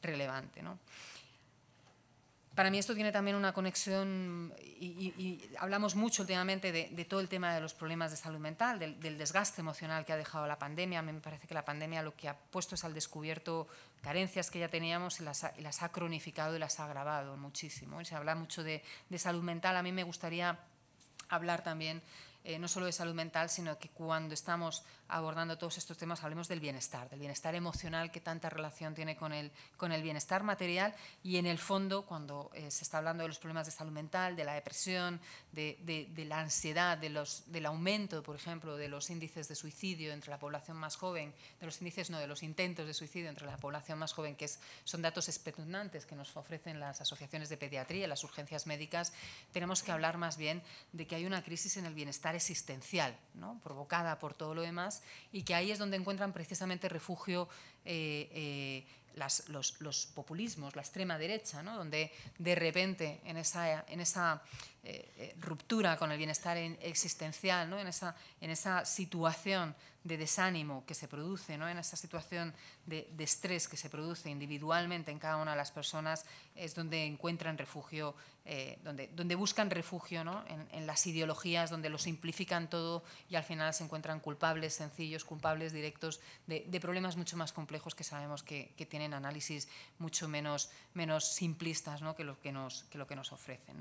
relevante. Para mí esto tiene también una conexión, y, hablamos mucho últimamente de, todo el tema de los problemas de salud mental, del, desgaste emocional que ha dejado la pandemia. A mí me parece que la pandemia lo que ha puesto es al descubierto carencias que ya teníamos y las, ha cronificado y las ha agravado muchísimo. Se habla mucho de salud mental. A mí me gustaría hablar también eh, no solo de salud mental, sino que cuando estamos abordando todos estos temas hablemos del bienestar, del bienestar emocional que tanta relación tiene con el, con el bienestar material y en el fondo cuando eh, se está hablando de los problemas de salud mental, de la depresión, de, la ansiedad, de los, del aumento, por ejemplo, de los índices de suicidio entre la población más joven, de los índices no, de los intentos de suicidio entre la población más joven, que son datos espeluznantes que nos ofrecen las asociaciones de pediatría, las urgencias médicas, tenemos que hablar más bien de que hay una crisis en el bienestar existencial, provocada por todo lo demás, y que ahí es donde encuentran precisamente refugio eh, eh, los, populismos, la extrema derecha, donde de repente en esa, en esa eh, ruptura con el bienestar existencial, en, esa, en esa situación de desánimo que se produce, en esa situación de estrés que se produce individualmente en cada una de las personas, es donde encuentran refugio eh, donde, donde, buscan refugio en, las ideologías, donde lo simplifican todo y al final se encuentran culpables sencillos, culpables directos de, problemas mucho más complejos que sabemos que, tienen análisis mucho menos, menos simplistas que, lo que, nos, lo que nos ofrecen.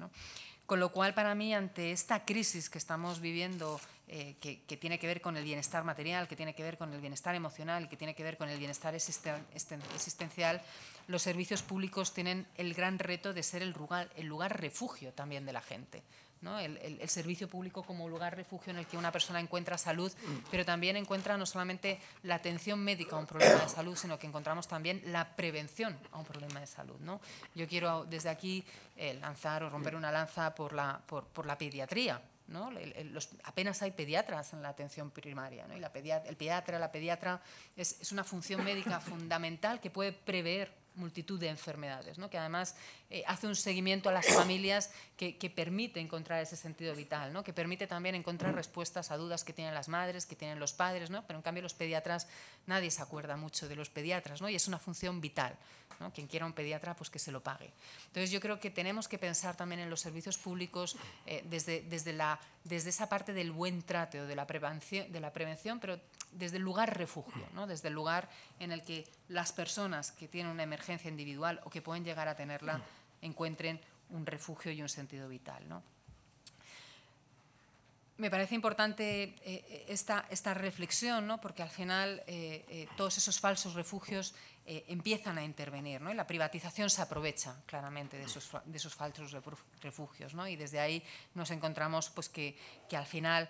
Con lo cual, para mí, ante esta crisis que estamos viviendo, eh, que, tiene que ver con el bienestar material, que tiene que ver con el bienestar emocional, que tiene que ver con el bienestar existencial, los servicios públicos tienen el gran reto de ser el el lugar refugio también de la gente. El, servicio público como lugar refugio en el que una persona encuentra salud, pero también encuentra no solamente la atención médica a un problema de salud, sino que encontramos también la prevención a un problema de salud. ¿no? Yo quiero desde aquí eh, lanzar o romper una lanza por la, por, la pediatría, ¿no? apenas hay pediatras en la atención primaria, ¿no? y la el pediatra, la pediatra es, una función médica fundamental que puede prever multitud de enfermedades, que además eh, hace un seguimiento a las familias que, permite encontrar ese sentido vital, ¿no? que permite también encontrar mm. respuestas a dudas que tienen las madres, que tienen los padres, ¿no? pero en cambio los pediatras, nadie se acuerda mucho de los pediatras ¿no? y es una función vital. ¿no? Quien quiera un pediatra, pues que se lo pague. Entonces yo creo que tenemos que pensar también en los servicios públicos eh, desde, desde, la, desde esa parte del buen trato, de la prevención, de la prevención pero desde el lugar refugio, ¿no? desde el lugar en el que las personas que tienen una emergencia individual o que pueden llegar a tenerla mm encuentren un refugio y un sentido vital. ¿no? Me parece importante eh, eh, esta, esta, reflexión, ¿no? porque al final eh, todos esos falsos refugios empiezan a intervenir. la privatización se aprovecha claramente de esos, de falsos refugios. Y desde ahí nos encontramos pues, que, que al final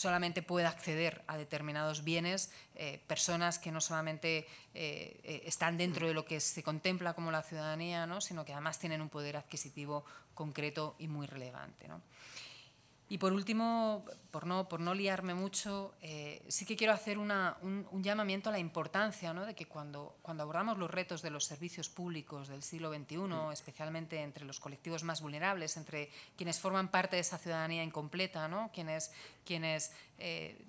solamente puede acceder a determinados bienes eh, personas que no solamente eh, eh, están dentro de lo que se contempla como la ciudadanía, ¿no? sino que además tienen un poder adquisitivo concreto y muy relevante. Y por último, por no, por no liarme mucho, eh, sí que quiero hacer un, llamamiento a la importancia de que cuando, cuando abordamos los retos de los servicios públicos del siglo XXI, especialmente entre los colectivos más vulnerables, entre quienes forman parte de esa ciudadanía incompleta, ¿no? quienes, quienes eh,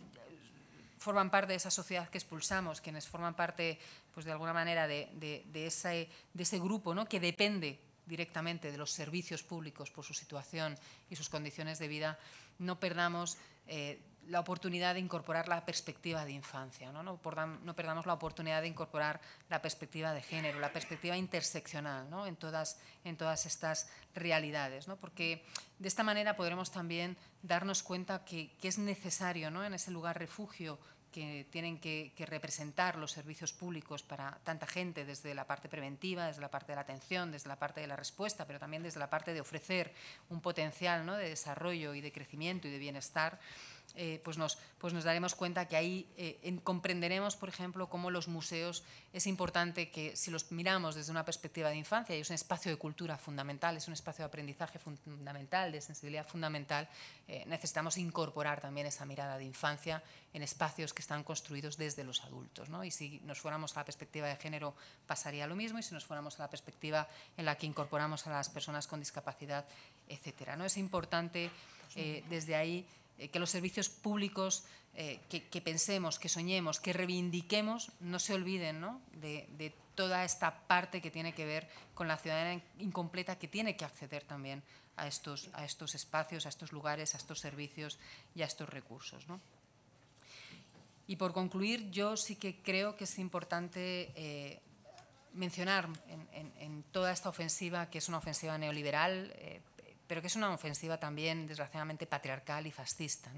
forman parte de esa sociedad que expulsamos, quienes forman parte, pues de alguna manera, de, de ese, de ese grupo ¿no? que depende directamente de los servicios públicos por su situación y sus condiciones de vida, no perdamos eh, la oportunidad de incorporar la perspectiva de infancia, ¿no? perdamos la oportunidad de incorporar la perspectiva de género, la perspectiva interseccional en, todas, en todas estas realidades, porque de esta manera podremos también darnos cuenta que, que es necesario en ese lugar refugio que tienen que, representar los servicios públicos para tanta gente, desde la parte preventiva, desde la parte de la atención, desde la parte de la respuesta, pero también desde la parte de ofrecer un potencial ¿no? de desarrollo y de crecimiento y de bienestar eh, pues, pues, nos, daremos cuenta que ahí eh, comprenderemos, por ejemplo, cómo los museos es importante que si los miramos desde una perspectiva de infancia, y es un espacio de cultura fundamental, es un espacio de aprendizaje fundamental, de sensibilidad fundamental, eh, necesitamos incorporar también esa mirada de infancia en espacios que están construidos desde los adultos. ¿no? Y si nos fuéramos a la perspectiva de género pasaría lo mismo, y si nos fuéramos a la perspectiva en la que incorporamos a las personas con discapacidad, etcétera. ¿no? Es importante pues desde ahí eh, que los servicios públicos eh, que, pensemos, que soñemos, que reivindiquemos, no se olviden De, toda esta parte que tiene que ver con la ciudadanía incompleta que tiene que acceder también a estos, a estos espacios, a estos lugares, a estos servicios y a estos recursos. Y por concluir, yo sí que creo que es importante eh, mencionar en, toda esta ofensiva, que es una ofensiva neoliberal, pero que es una ofensiva también, desgraciadamente, patriarcal y fascista.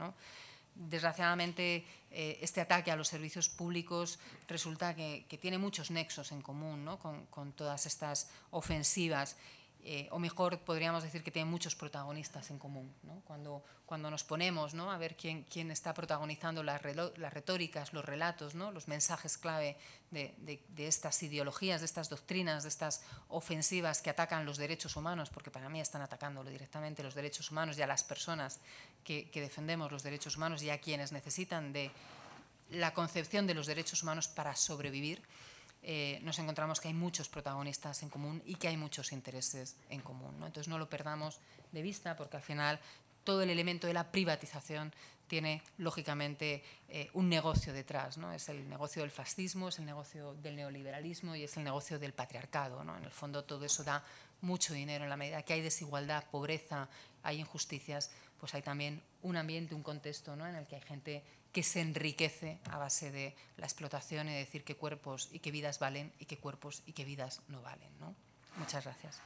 Desgraciadamente, eh, este ataque a los servicios públicos resulta que, tiene muchos nexos en común con todas estas ofensivas eh, o mejor podríamos decir que tiene muchos protagonistas en común. Cuando, nos ponemos a ver quién, está protagonizando las, retóricas, los relatos, los mensajes clave de, estas ideologías, de estas doctrinas, de estas ofensivas que atacan los derechos humanos, porque para mí están atacándolo directamente los derechos humanos y a las personas que defendemos los derechos humanos y a quienes necesitan de la concepción de los derechos humanos para sobrevivir. Eh, nos encontramos que hay muchos protagonistas en común y que hay muchos intereses en común. Entonces no lo perdamos de vista porque al final todo el elemento de la privatización tiene lógicamente eh, un negocio detrás. ¿no? Es el negocio del fascismo, es el negocio del neoliberalismo y es el negocio del patriarcado. En el fondo todo eso da mucho dinero en la medida que hay desigualdad, pobreza, hay injusticias, pues hay también un ambiente, un contexto ¿no? en el que hay gente que se enriquece a base de la explotación y decir qué cuerpos y qué vidas valen y qué cuerpos y qué vidas no valen. ¿no? Muchas gracias.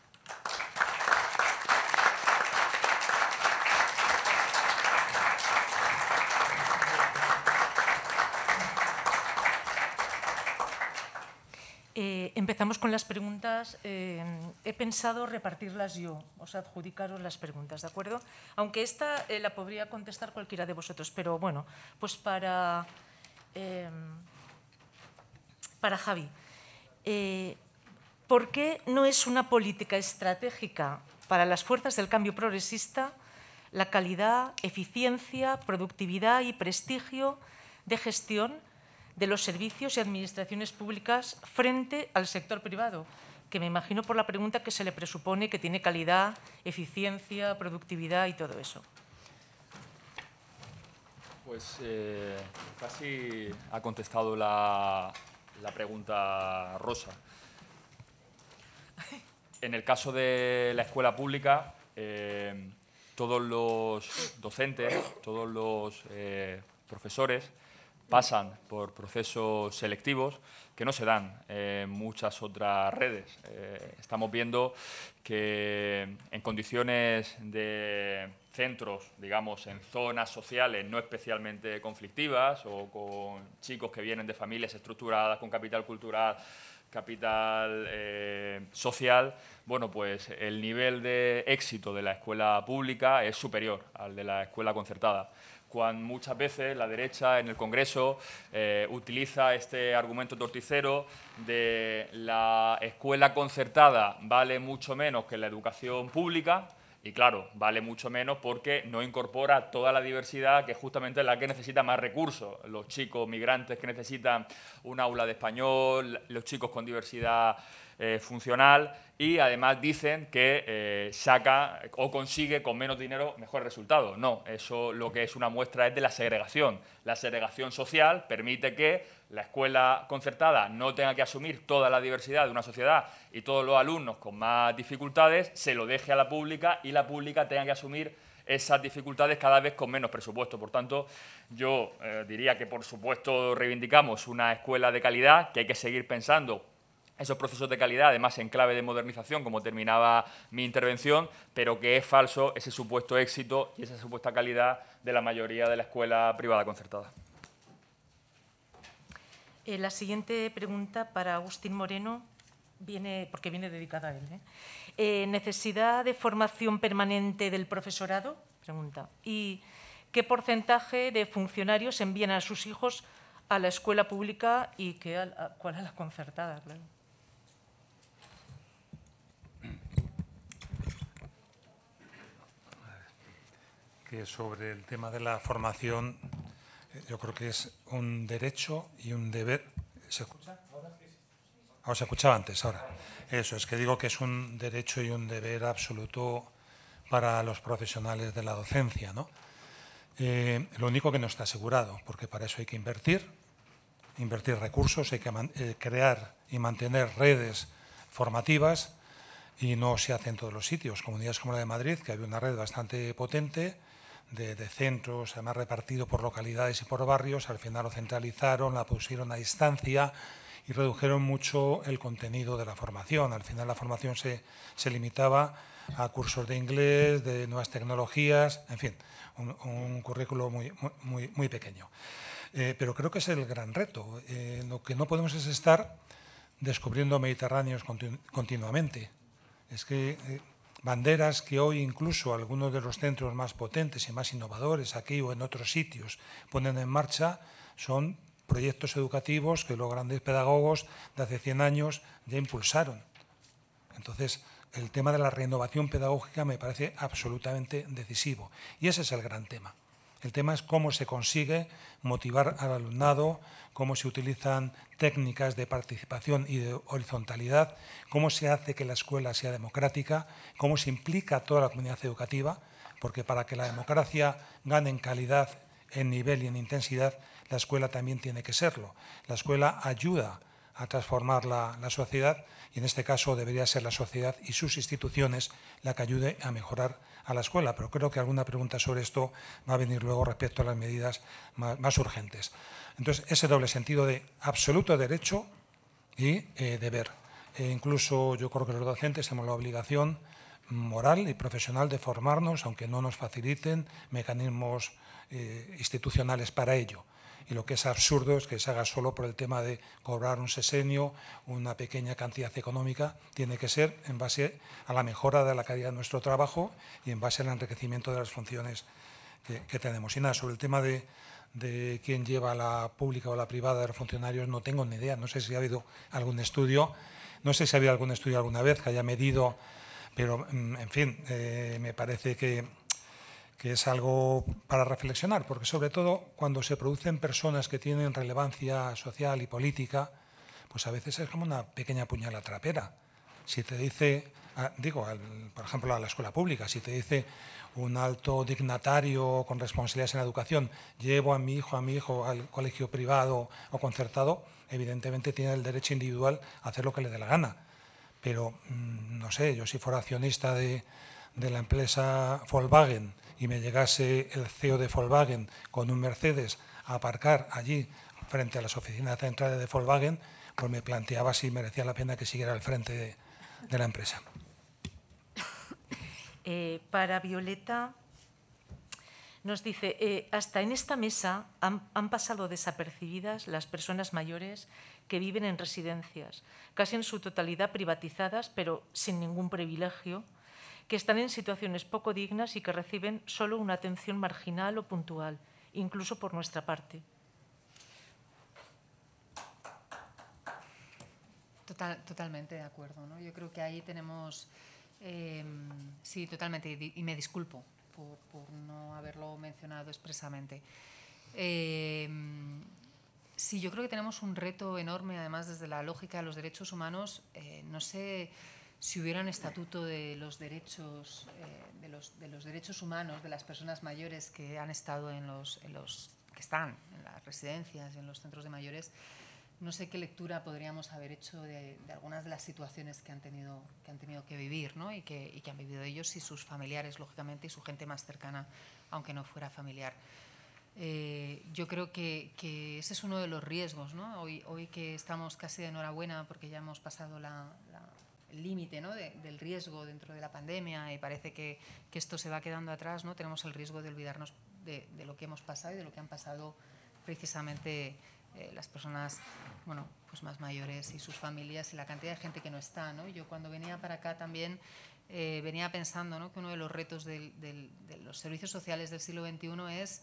Eh, empezamos con las preguntas. Eh, he pensado repartirlas yo, os adjudicaros las preguntas, ¿de acuerdo? Aunque esta eh, la podría contestar cualquiera de vosotros, pero bueno, pues para, para Javi. ¿Por qué no es una política estratégica para las fuerzas del cambio progresista la calidad, eficiencia, productividad y prestigio de gestión de los servicios y administraciones públicas frente al sector privado, que me imagino por la pregunta que se le presupone que tiene calidad, eficiencia, productividad y todo eso. Pues eh, casi ha contestado la, pregunta Rosa. En el caso de la escuela pública, eh, todos los docentes, todos los eh, profesores pasan por procesos selectivos que no se dan en muchas otras redes. Eh, estamos viendo que en condiciones de centros, digamos, en zonas sociales no especialmente conflictivas o con chicos que vienen de familias estructuradas, con capital cultural, capital eh, social, bueno, pues el nivel de éxito de la escuela pública es superior al de la escuela concertada cuando muchas veces la derecha en el Congreso eh, utiliza este argumento torticero de la escuela concertada vale mucho menos que la educación pública. Y claro, vale mucho menos porque no incorpora toda la diversidad que es justamente la que necesita más recursos. Los chicos migrantes que necesitan un aula de español, los chicos con diversidad eh, funcional y además dicen que eh, saca o consigue con menos dinero mejores resultados. No, eso lo que es una muestra es de la segregación. La segregación social permite que la escuela concertada no tenga que asumir toda la diversidad de una sociedad y todos los alumnos con más dificultades, se lo deje a la pública y la pública tenga que asumir esas dificultades cada vez con menos presupuesto. Por tanto, yo eh, diría que, por supuesto, reivindicamos una escuela de calidad, que hay que seguir pensando esos procesos de calidad, además en clave de modernización, como terminaba mi intervención, pero que es falso ese supuesto éxito y esa supuesta calidad de la mayoría de la escuela privada concertada. Eh, la siguiente pregunta para Agustín Moreno, viene, porque viene dedicada a él. ¿eh? Eh, necesidad de formación permanente del profesorado? Pregunta. ¿Y qué porcentaje de funcionarios envían a sus hijos a la escuela pública y qué cuál a la concertada? Claro. que sobre el tema de la formación eh, yo creo que es un derecho y un deber. ¿Se escucha? Ahora ah, se escuchaba antes, ahora. Eso, es que digo que es un derecho y un deber absoluto para los profesionales de la docencia. ¿no? Eh, lo único que no está asegurado, porque para eso hay que invertir, invertir recursos, hay que eh, crear y mantener redes formativas y no se hace en todos los sitios. Comunidades como la de Madrid, que hay una red bastante potente, de, centros, además repartido por localidades y por barrios, al final lo centralizaron, la pusieron a distancia y redujeron mucho el contenido de la formación. Al final la formación se, limitaba a cursos de inglés, de nuevas tecnologías, en fin, un, currículo muy, muy, pequeño. Eh, pero creo que es el gran reto. Eh, lo que no podemos es estar descubriendo mediterráneos continuamente. Es que eh, banderas que hoy incluso algunos de los centros más potentes y más innovadores aquí o en otros sitios ponen en marcha son proyectos educativos que los grandes pedagogos de hace 100 años ya impulsaron. Entonces, el tema de la renovación pedagógica me parece absolutamente decisivo. Y ese es el gran tema. El tema es cómo se consigue motivar al alumnado, cómo se utilizan técnicas de participación y de horizontalidad, cómo se hace que la escuela sea democrática, cómo se implica a toda la comunidad educativa, porque para que la democracia gane en calidad, en nivel y en intensidad, la escuela también tiene que serlo. La escuela ayuda a transformar la, la, sociedad y en este caso debería ser la sociedad y sus instituciones la que ayude a mejorar a la escuela, pero creo que alguna pregunta sobre esto va a venir luego respecto a las medidas más, urgentes. Entonces, ese doble sentido de absoluto derecho y eh, deber. E incluso yo creo que los docentes tenemos la obligación moral y profesional de formarnos, aunque no nos faciliten mecanismos eh, institucionales para ello y lo que es absurdo es que se haga solo por el tema de cobrar un sesenio, una pequeña cantidad económica, tiene que ser en base a la mejora de la calidad de nuestro trabajo y en base al enriquecimiento de las funciones que, tenemos. Y nada, sobre el tema de, quién lleva la pública o la privada de los funcionarios, no tengo ni idea. No sé si ha habido algún estudio, no sé si ha habido algún estudio alguna vez que haya medido, pero mm, en fin, eh, me parece que que es algo para reflexionar, porque sobre todo cuando se producen personas que tienen relevancia social y política, pues a veces es como una pequeña puñalatrapera. trapera. Si te dice, digo, por ejemplo, a la escuela pública, si te dice un alto dignatario con responsabilidades en la educación, llevo a mi hijo, a mi hijo al colegio privado o concertado, evidentemente tiene el derecho individual a hacer lo que le dé la gana. Pero, mm, no sé, yo si fuera accionista de, de la empresa Volkswagen y me llegase el CEO de Volkswagen con un Mercedes a aparcar allí frente a las oficinas centrales de Volkswagen, pues me planteaba si merecía la pena que siguiera al frente de, la empresa. Eh, para Violeta nos dice, eh, hasta en esta mesa han pasado desapercibidas las personas mayores que viven en residencias, casi en su totalidad privatizadas, pero sin ningún privilegio, que están en situaciones poco dignas y que reciben solo una atención marginal o puntual, incluso por nuestra parte. totalmente de acuerdo. Yo creo que ahí tenemos... Em, sí, totalmente. Y, me disculpo por, no haberlo mencionado expresamente. Em, sí, yo creo que tenemos un reto enorme, además, desde la lógica de los derechos humanos. Eh, no sé si hubiera un estatuto de los derechos eh, de, los, de, los, derechos humanos de las personas mayores que han estado en los, los que están en las residencias y en los centros de mayores no sé qué lectura podríamos haber hecho de, algunas de las situaciones que han tenido que, han tenido que vivir ¿no? y, que, y que han vivido ellos y sus familiares lógicamente y su gente más cercana aunque no fuera familiar eh, yo creo que, que, ese es uno de los riesgos. ¿no? Hoy, hoy que estamos casi de enhorabuena porque ya hemos pasado la, límite ¿no? del riesgo dentro de la pandemia y parece que, esto se va quedando atrás, ¿no? tenemos el riesgo de olvidarnos de, lo que hemos pasado y de lo que han pasado precisamente eh, las personas bueno, pues más mayores y sus familias y la cantidad de gente que no está. ¿no? Yo cuando venía para acá también eh, venía pensando ¿no? que uno de los retos de los servicios sociales del siglo XXI es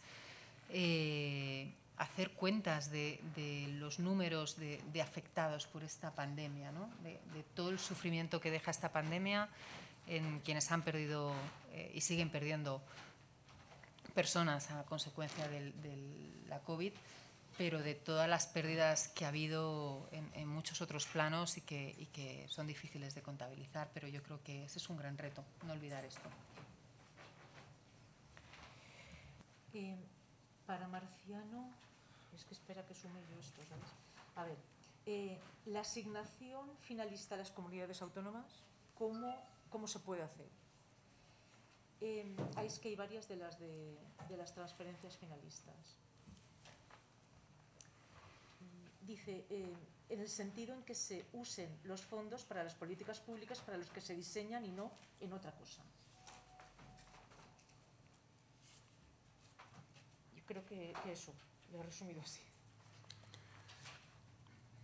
eh, hacer cuentas de, los números de, afectados por esta pandemia, de, todo el sufrimiento que deja esta pandemia en quienes han perdido eh, y siguen perdiendo personas a consecuencia de la COVID, pero de todas las pérdidas que ha habido en, muchos otros planos y que, son difíciles de contabilizar, pero yo creo que ese es un gran reto, no olvidar esto. Eh, para Marciano, es que espera que sume yo esto, ¿sabes? A ver, eh, la asignación finalista a las comunidades autónomas, ¿cómo, se puede hacer? Em, es que hay varias de las, de, las transferencias finalistas. Dice, em, en el sentido en que se usen los fondos para las políticas públicas para los que se diseñan y no en otra cosa. creo que, eso, lo he resumido así.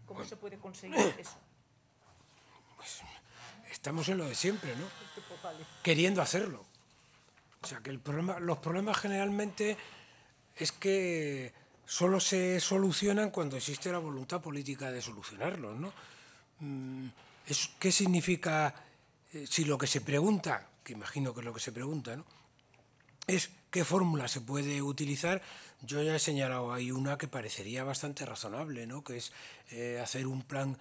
¿Cómo se puede conseguir eso? Pues estamos en lo de siempre, ¿no? Queriendo hacerlo. O sea, que el problema, los problemas generalmente es que solo se solucionan cuando existe la voluntad política de solucionarlos, ¿no? Mm, ¿Qué significa, eh, si lo que se pregunta, que imagino que es lo que se pregunta, ¿no? es ¿Qué fórmula se puede utilizar? Yo ya he señalado ahí una que parecería bastante razonable, ¿no? que es eh, hacer un plan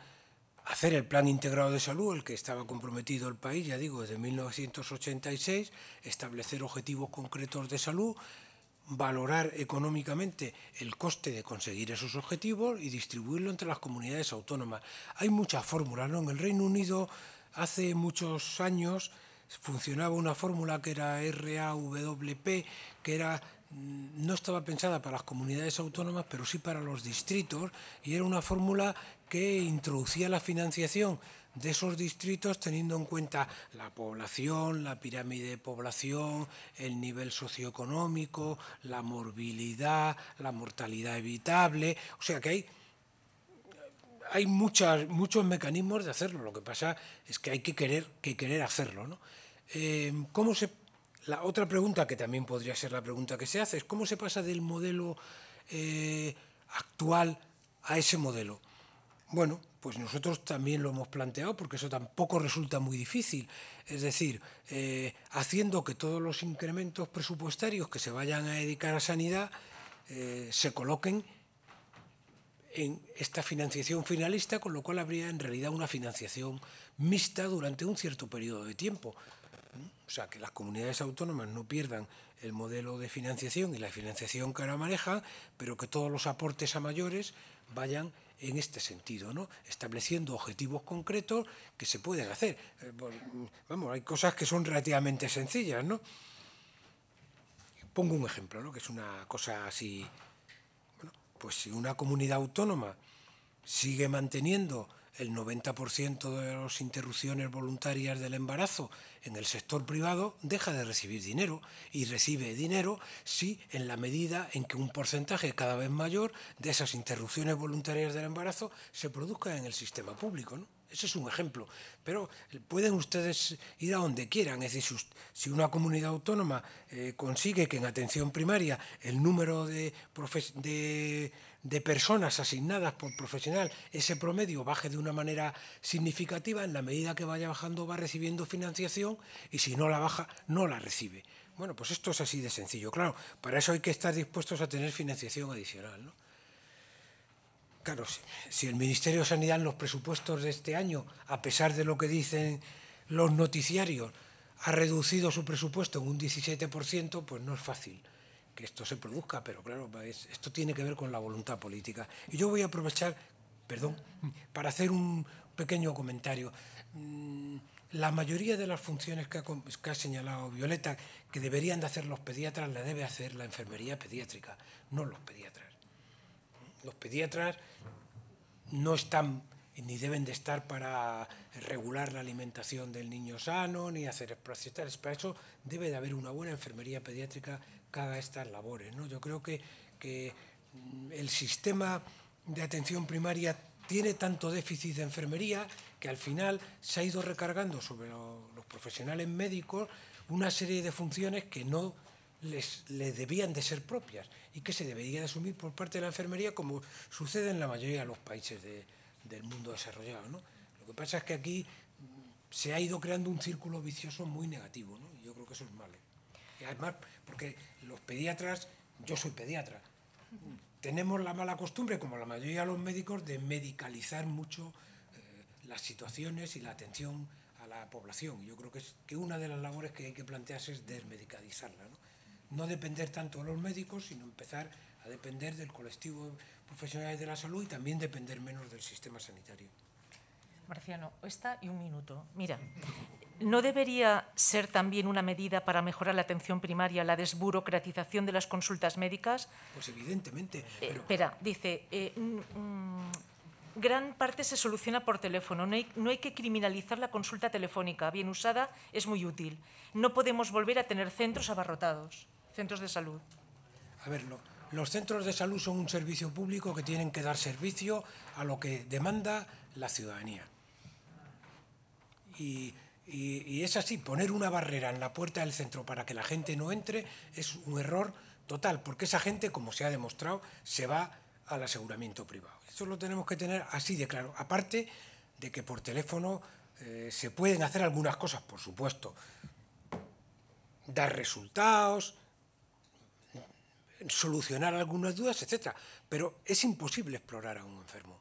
hacer el plan integrado de salud, el que estaba comprometido el país, ya digo, desde 1986, establecer objetivos concretos de salud, valorar económicamente el coste de conseguir esos objetivos y distribuirlo entre las comunidades autónomas. Hay muchas fórmulas, ¿no? En el Reino Unido hace muchos años funcionaba una fórmula que era RAWP, que era mm, no estaba pensada para las comunidades autónomas, pero sí para los distritos, y era una fórmula que introducía la financiación de esos distritos teniendo en cuenta la población, la pirámide de población, el nivel socioeconómico, la morbilidad, la mortalidad evitable, o sea que hay hay muchas, muchos mecanismos de hacerlo, lo que pasa es que hay que querer, que querer hacerlo, ¿no? Em, la otra pregunta, que también podría ser la pregunta que se hace, es cómo se pasa del modelo eh, actual a ese modelo. Bueno, pues nosotros también lo hemos planteado porque eso tampoco resulta muy difícil. Es decir, eh, haciendo que todos los incrementos presupuestarios que se vayan a dedicar a sanidad eh, se coloquen en esta financiación finalista, con lo cual habría en realidad una financiación mixta durante un cierto periodo de tiempo. O sea, que las comunidades autónomas no pierdan el modelo de financiación y la financiación que ahora manejan, pero que todos los aportes a mayores vayan en este sentido, ¿no? estableciendo objetivos concretos que se pueden hacer. Eh, vamos, hay cosas que son relativamente sencillas. ¿no? Pongo un ejemplo, ¿no? que es una cosa así... Bueno, pues si una comunidad autónoma sigue manteniendo el 90% de las interrupciones voluntarias del embarazo en el sector privado deja de recibir dinero y recibe dinero si en la medida en que un porcentaje cada vez mayor de esas interrupciones voluntarias del embarazo se produzca en el sistema público. Ese es un ejemplo. Pero eh, pueden ustedes ir a donde quieran. Es decir, si una comunidad autónoma eh, consigue que en atención primaria el número de, de de personas asignadas por profesional, ese promedio baje de una manera significativa, en la medida que vaya bajando va recibiendo financiación y si no la baja, no la recibe. Bueno, pues esto es así de sencillo. Claro, para eso hay que estar dispuestos a tener financiación adicional. ¿no? Claro, si el Ministerio de Sanidad en los presupuestos de este año, a pesar de lo que dicen los noticiarios, ha reducido su presupuesto en un 17%, pues no es fácil que esto se produzca, pero claro, esto tiene que ver con la voluntad política. Y yo voy a aprovechar, perdón, para hacer un pequeño comentario. Mm, la mayoría de las funciones que ha, señalado Violeta, que deberían de hacer los pediatras, la debe hacer la enfermería pediátrica, no los pediatras. Los pediatras no están ni deben de estar para regular la alimentación del niño sano, ni hacer explosiones. Para eso debe de haber una buena enfermería pediátrica cada estas labores. ¿no? Yo creo que, que mm, el sistema de atención primaria tiene tanto déficit de enfermería que al final se ha ido recargando sobre los profesionales médicos una serie de funciones que no les, debían de ser propias y que se deberían asumir por parte de la enfermería como sucede en la mayoría de los países del mundo desarrollado. Lo que pasa es que aquí mm, se ha ido creando un círculo vicioso muy negativo ¿no? y yo creo que eso es malo además, porque los pediatras, yo soy pediatra, tenemos la mala costumbre, como la mayoría de los médicos, de medicalizar mucho eh, las situaciones y la atención a la población. Yo creo que, que una de las labores que hay que plantearse es desmedicalizarla, ¿no? no depender tanto de los médicos, sino empezar a depender del colectivo profesional de la salud y también depender menos del sistema sanitario. Marciano, esta y un minuto. Mira, ¿no debería ser también una medida para mejorar la atención primaria la desburocratización de las consultas médicas? Pues evidentemente. Eh, espera, dice, eh, mm, mm, gran parte se soluciona por teléfono. No hay, no hay, que criminalizar la consulta telefónica. Bien usada es muy útil. No podemos volver a tener centros abarrotados, centros de salud. A ver, no. Los centros de salud son un servicio público que tienen que dar servicio a lo que demanda la ciudadanía y, es así, poner una barrera en la puerta del centro para que la gente no entre es un error total, porque esa gente, como se ha demostrado, se va al aseguramiento privado. Eso lo tenemos que tener así de claro. Aparte de que por teléfono eh, se pueden hacer algunas cosas, por supuesto. Dar resultados, solucionar algunas dudas, etcétera, Pero es imposible explorar a un enfermo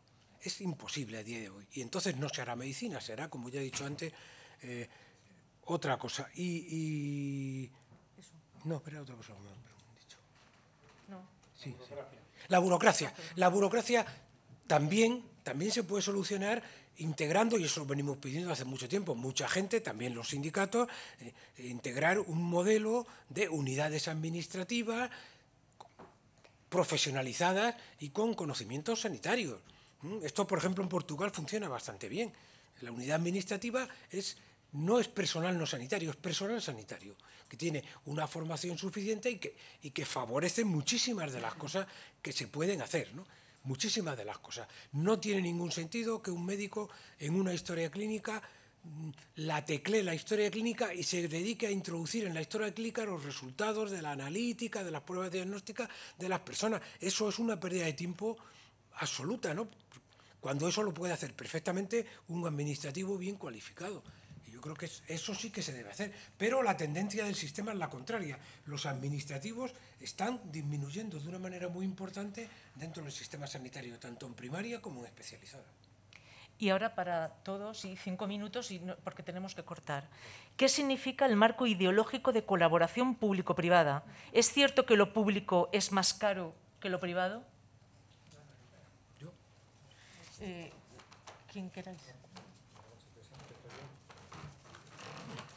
es imposible a día de hoy. Y entonces no se hará medicina, será, como ya he dicho antes, eh, otra cosa. Y, No, espera, otra cosa. No. la, burocracia. la burocracia. también, también se puede solucionar integrando, y eso lo venimos pidiendo hace mucho tiempo, mucha gente, también los sindicatos, eh, integrar un modelo de unidades administrativas profesionalizadas y con conocimientos sanitarios. Mm, esto, por ejemplo, en Portugal funciona bastante bien. La unidad administrativa es, no es personal no sanitario, es personal sanitario, que tiene una formación suficiente y que, y que favorece muchísimas de las cosas que se pueden hacer. ¿no? Muchísimas de las cosas. No tiene ningún sentido que un médico en una historia clínica mm, la teclee la historia clínica y se dedique a introducir en la historia clínica los resultados de la analítica, de las pruebas diagnósticas de las personas. Eso es una pérdida de tiempo absoluta, ¿no? cuando eso lo puede hacer perfectamente un administrativo bien cualificado. Y yo creo que eso sí que se debe hacer. Pero la tendencia del sistema es la contraria. Los administrativos están disminuyendo de una manera muy importante dentro del sistema sanitario, tanto en primaria como en especializada. Y ahora para todos, y cinco minutos, porque tenemos que cortar. ¿Qué significa el marco ideológico de colaboración público-privada? ¿Es cierto que lo público es más caro que lo privado? Eh, ¿Quién queráis? ¿Cinco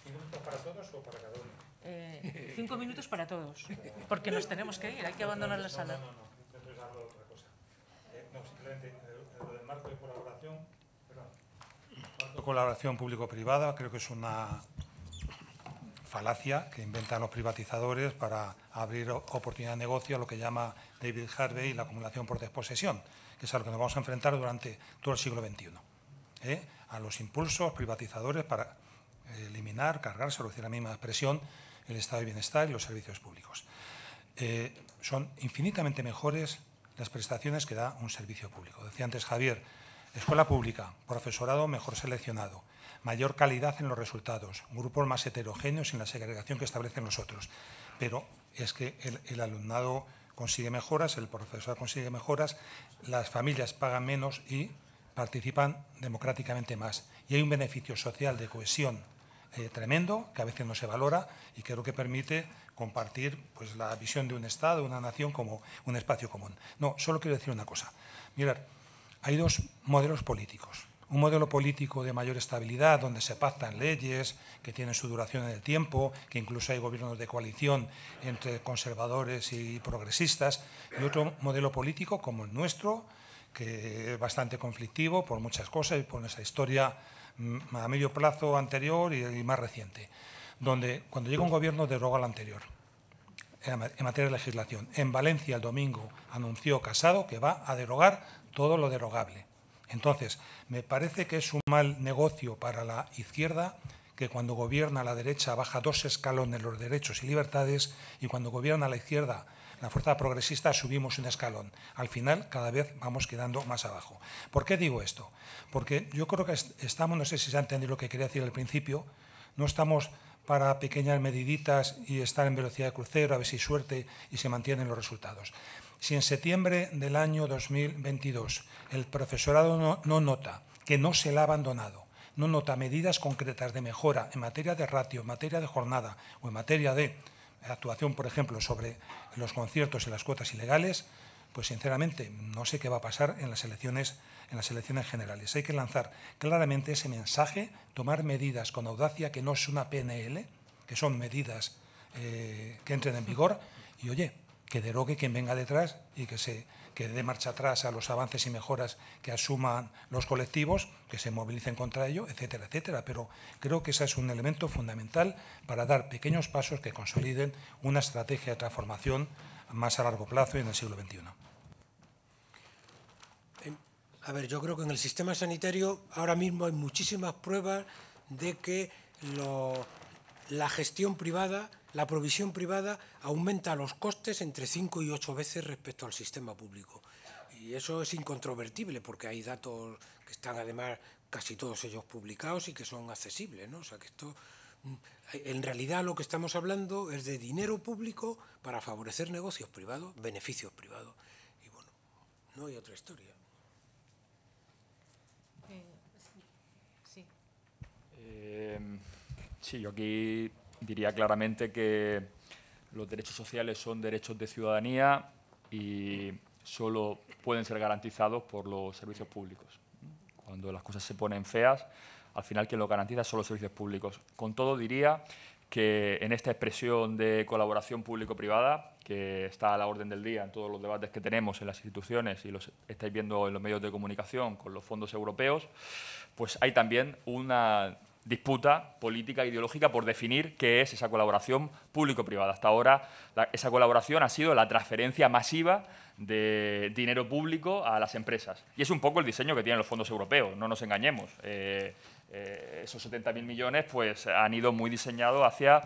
minutos para todos o eh, para cada uno? cinco minutos para todos, porque nos tenemos que ir, hay que abandonar la sala. No, no, no, entonces otra cosa. Eh, no, simplemente eh, lo del marco de colaboración, perdón. Marco colaboración público-privada, creo que es una falacia que inventan los privatizadores para abrir oportunidad de negocio a lo que llama David Harvey la acumulación por desposesión que es a que nos vamos a enfrentar durante todo el siglo XXI. ¿eh? A los impulsos privatizadores para eliminar, cargarse, reducir la misma expresión, el estado de bienestar y los servicios públicos. Eh, son infinitamente mejores las prestaciones que da un servicio público. Decía antes Javier, escuela pública, profesorado mejor seleccionado, mayor calidad en los resultados, grupos más heterogéneos en la segregación que establecen los otros. Pero es que el alumnado consigue mejoras, el profesor consigue mejoras, las familias pagan menos y participan democráticamente más. Y hay un beneficio social de cohesión eh, tremendo que a veces no se valora y creo que permite compartir pues, la visión de un Estado, una nación como un espacio común. No, solo quiero decir una cosa. Mirar, hay dos modelos políticos un modelo político de mayor estabilidad, donde se pactan leyes que tienen su duración en el tiempo, que incluso hay gobiernos de coalición entre conservadores y progresistas, y otro modelo político como el nuestro, que es bastante conflictivo por muchas cosas y por nuestra historia mm, a medio plazo anterior y más reciente, donde cuando llega un gobierno deroga al anterior en materia de legislación. En Valencia el domingo anunció Casado que va a derogar todo lo derogable. Entonces, me parece que es un mal negocio para la izquierda que cuando gobierna la derecha baja dos escalones los derechos y libertades y cuando gobierna la izquierda la fuerza progresista subimos un escalón. Al final cada vez vamos quedando más abajo. ¿Por qué digo esto? Porque yo creo que estamos, no sé si se ha entendido lo que quería decir al principio, no estamos para pequeñas mediditas y estar en velocidad de crucero, a ver si suerte y se mantienen los resultados. Si en septiembre del año 2022 el profesorado no, nota que no se le ha abandonado, no nota medidas concretas de mejora en materia de ratio, en materia de jornada o en materia de actuación, por ejemplo, sobre los conciertos y las cuotas ilegales, pues sinceramente no sé qué va a pasar en las elecciones en las elecciones generales. Hay que lanzar claramente ese mensaje, tomar medidas con audacia que no es una PNL, que son medidas eh, que entren en vigor y oye, que derogue quien venga detrás y que se que dé marcha atrás a los avances y mejoras que asuman los colectivos, que se movilicen contra ello, etcétera, etcétera. Pero creo que ese es un elemento fundamental para dar pequeños pasos que consoliden una estrategia de transformación más a largo plazo y en el siglo XXI. A ver, yo creo que en el sistema sanitario ahora mismo hay muchísimas pruebas de que la gestión privada la provisión privada aumenta los costes entre 5 y 8 veces respecto al sistema público. Y eso es incontrovertible porque hay datos que están además casi todos ellos publicados y que son accesibles. ¿no? O sea que esto, mm, en realidad lo que estamos hablando es de dinero público para favorecer negocios privados, beneficios privados. Y bueno, no hay otra historia. Eh, eh, sí, yo aquí diría claramente que los derechos sociales son derechos de ciudadanía y solo pueden ser garantizados por los servicios públicos. Cuando las cosas se ponen feas, al final quien lo garantiza son los servicios públicos. Con todo diría que en esta expresión de colaboración público-privada, que está a la orden del día en todos los debates que tenemos en las instituciones y los estáis viendo en los medios de comunicación con los fondos europeos, pues hay también una disputa política e ideológica por definir qué es esa colaboración público-privada. Hasta ahora esa colaboración ha sido la transferencia masiva de dinero público a las empresas. Y es un poco el diseño que tienen los fondos europeos, no nos engañemos. Eh, eh, esos 70.000 millones pues, han ido muy diseñados hacia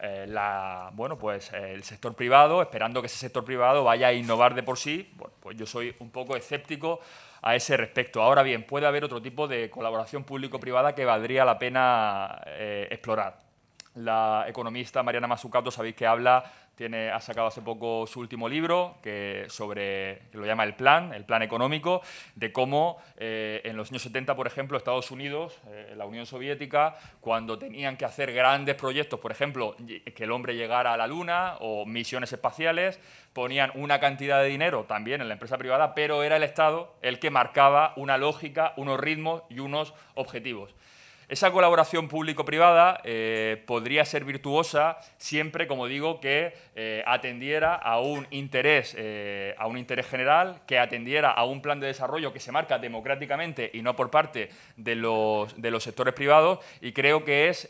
eh, la, bueno, pues, el sector privado, esperando que ese sector privado vaya a innovar de por sí. pues yo soy un poco escéptico a ese respecto. Ahora bien, puede haber otro tipo de colaboración público-privada que valdría la pena eh, explorar. La economista Mariana Mazzucato sabéis que habla ha sacado hace poco su último libro que sobre lo llama el plan, el plan económico, de cómo eh, en los años 70, por ejemplo, Estados Unidos, eh, la Unión Soviética, cuando tenían que hacer grandes proyectos, por ejemplo, eh, que el hombre llegara a la Luna o misiones espaciales, ponían una cantidad de dinero también en la empresa privada, pero era el Estado el que marcaba una lógica, unos ritmos y unos objetivos. Esa colaboración público-privada eh, podría ser virtuosa siempre, como digo, que eh, atendiera a un, interés, eh, a un interés general, que atendiera a un plan de desarrollo que se marca democráticamente y no por parte de los, de los sectores privados. Y creo que es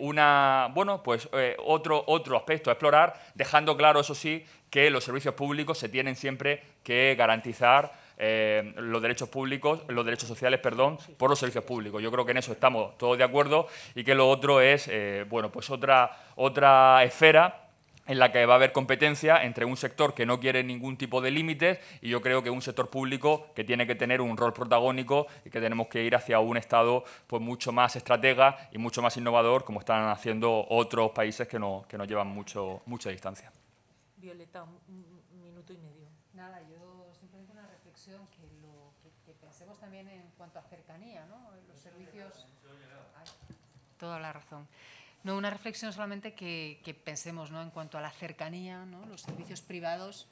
una, bueno, pues, otro, otro aspecto a explorar, dejando claro, eso sí, que los servicios públicos se tienen siempre que garantizar eh, los derechos públicos, los derechos sociales, perdón, por los servicios públicos. Yo creo que en eso estamos todos de acuerdo y que lo otro es, eh, bueno, pues otra, otra esfera en la que va a haber competencia entre un sector que no quiere ningún tipo de límites y yo creo que un sector público que tiene que tener un rol protagónico y que tenemos que ir hacia un Estado pues, mucho más estratega y mucho más innovador, como están haciendo otros países que, que nos llevan mucho, mucha distancia. Violeta, cuanto a cercanía, ¿no? Los servicios... toda la razón. No, una reflexión solamente que, pensemos ¿no? en cuanto a la cercanía, ¿no? los servicios privados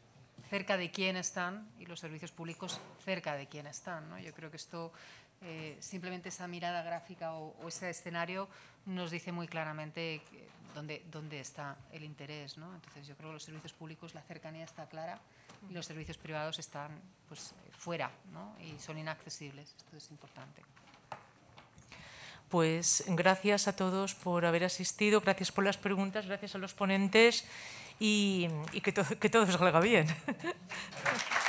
cerca de quién están y los servicios públicos cerca de quién están. ¿no? Yo creo que esto, eh, simplemente esa mirada gráfica o, o, ese escenario nos dice muy claramente dónde, dónde está el interés. ¿no? Entonces yo creo que los servicios públicos, la cercanía está clara los servicios privados están pues, fuera ¿no? y son inaccesibles. Esto es importante. Pues gracias a todos por haber asistido, gracias por las preguntas, gracias a los ponentes y, que, to que todo salga bien.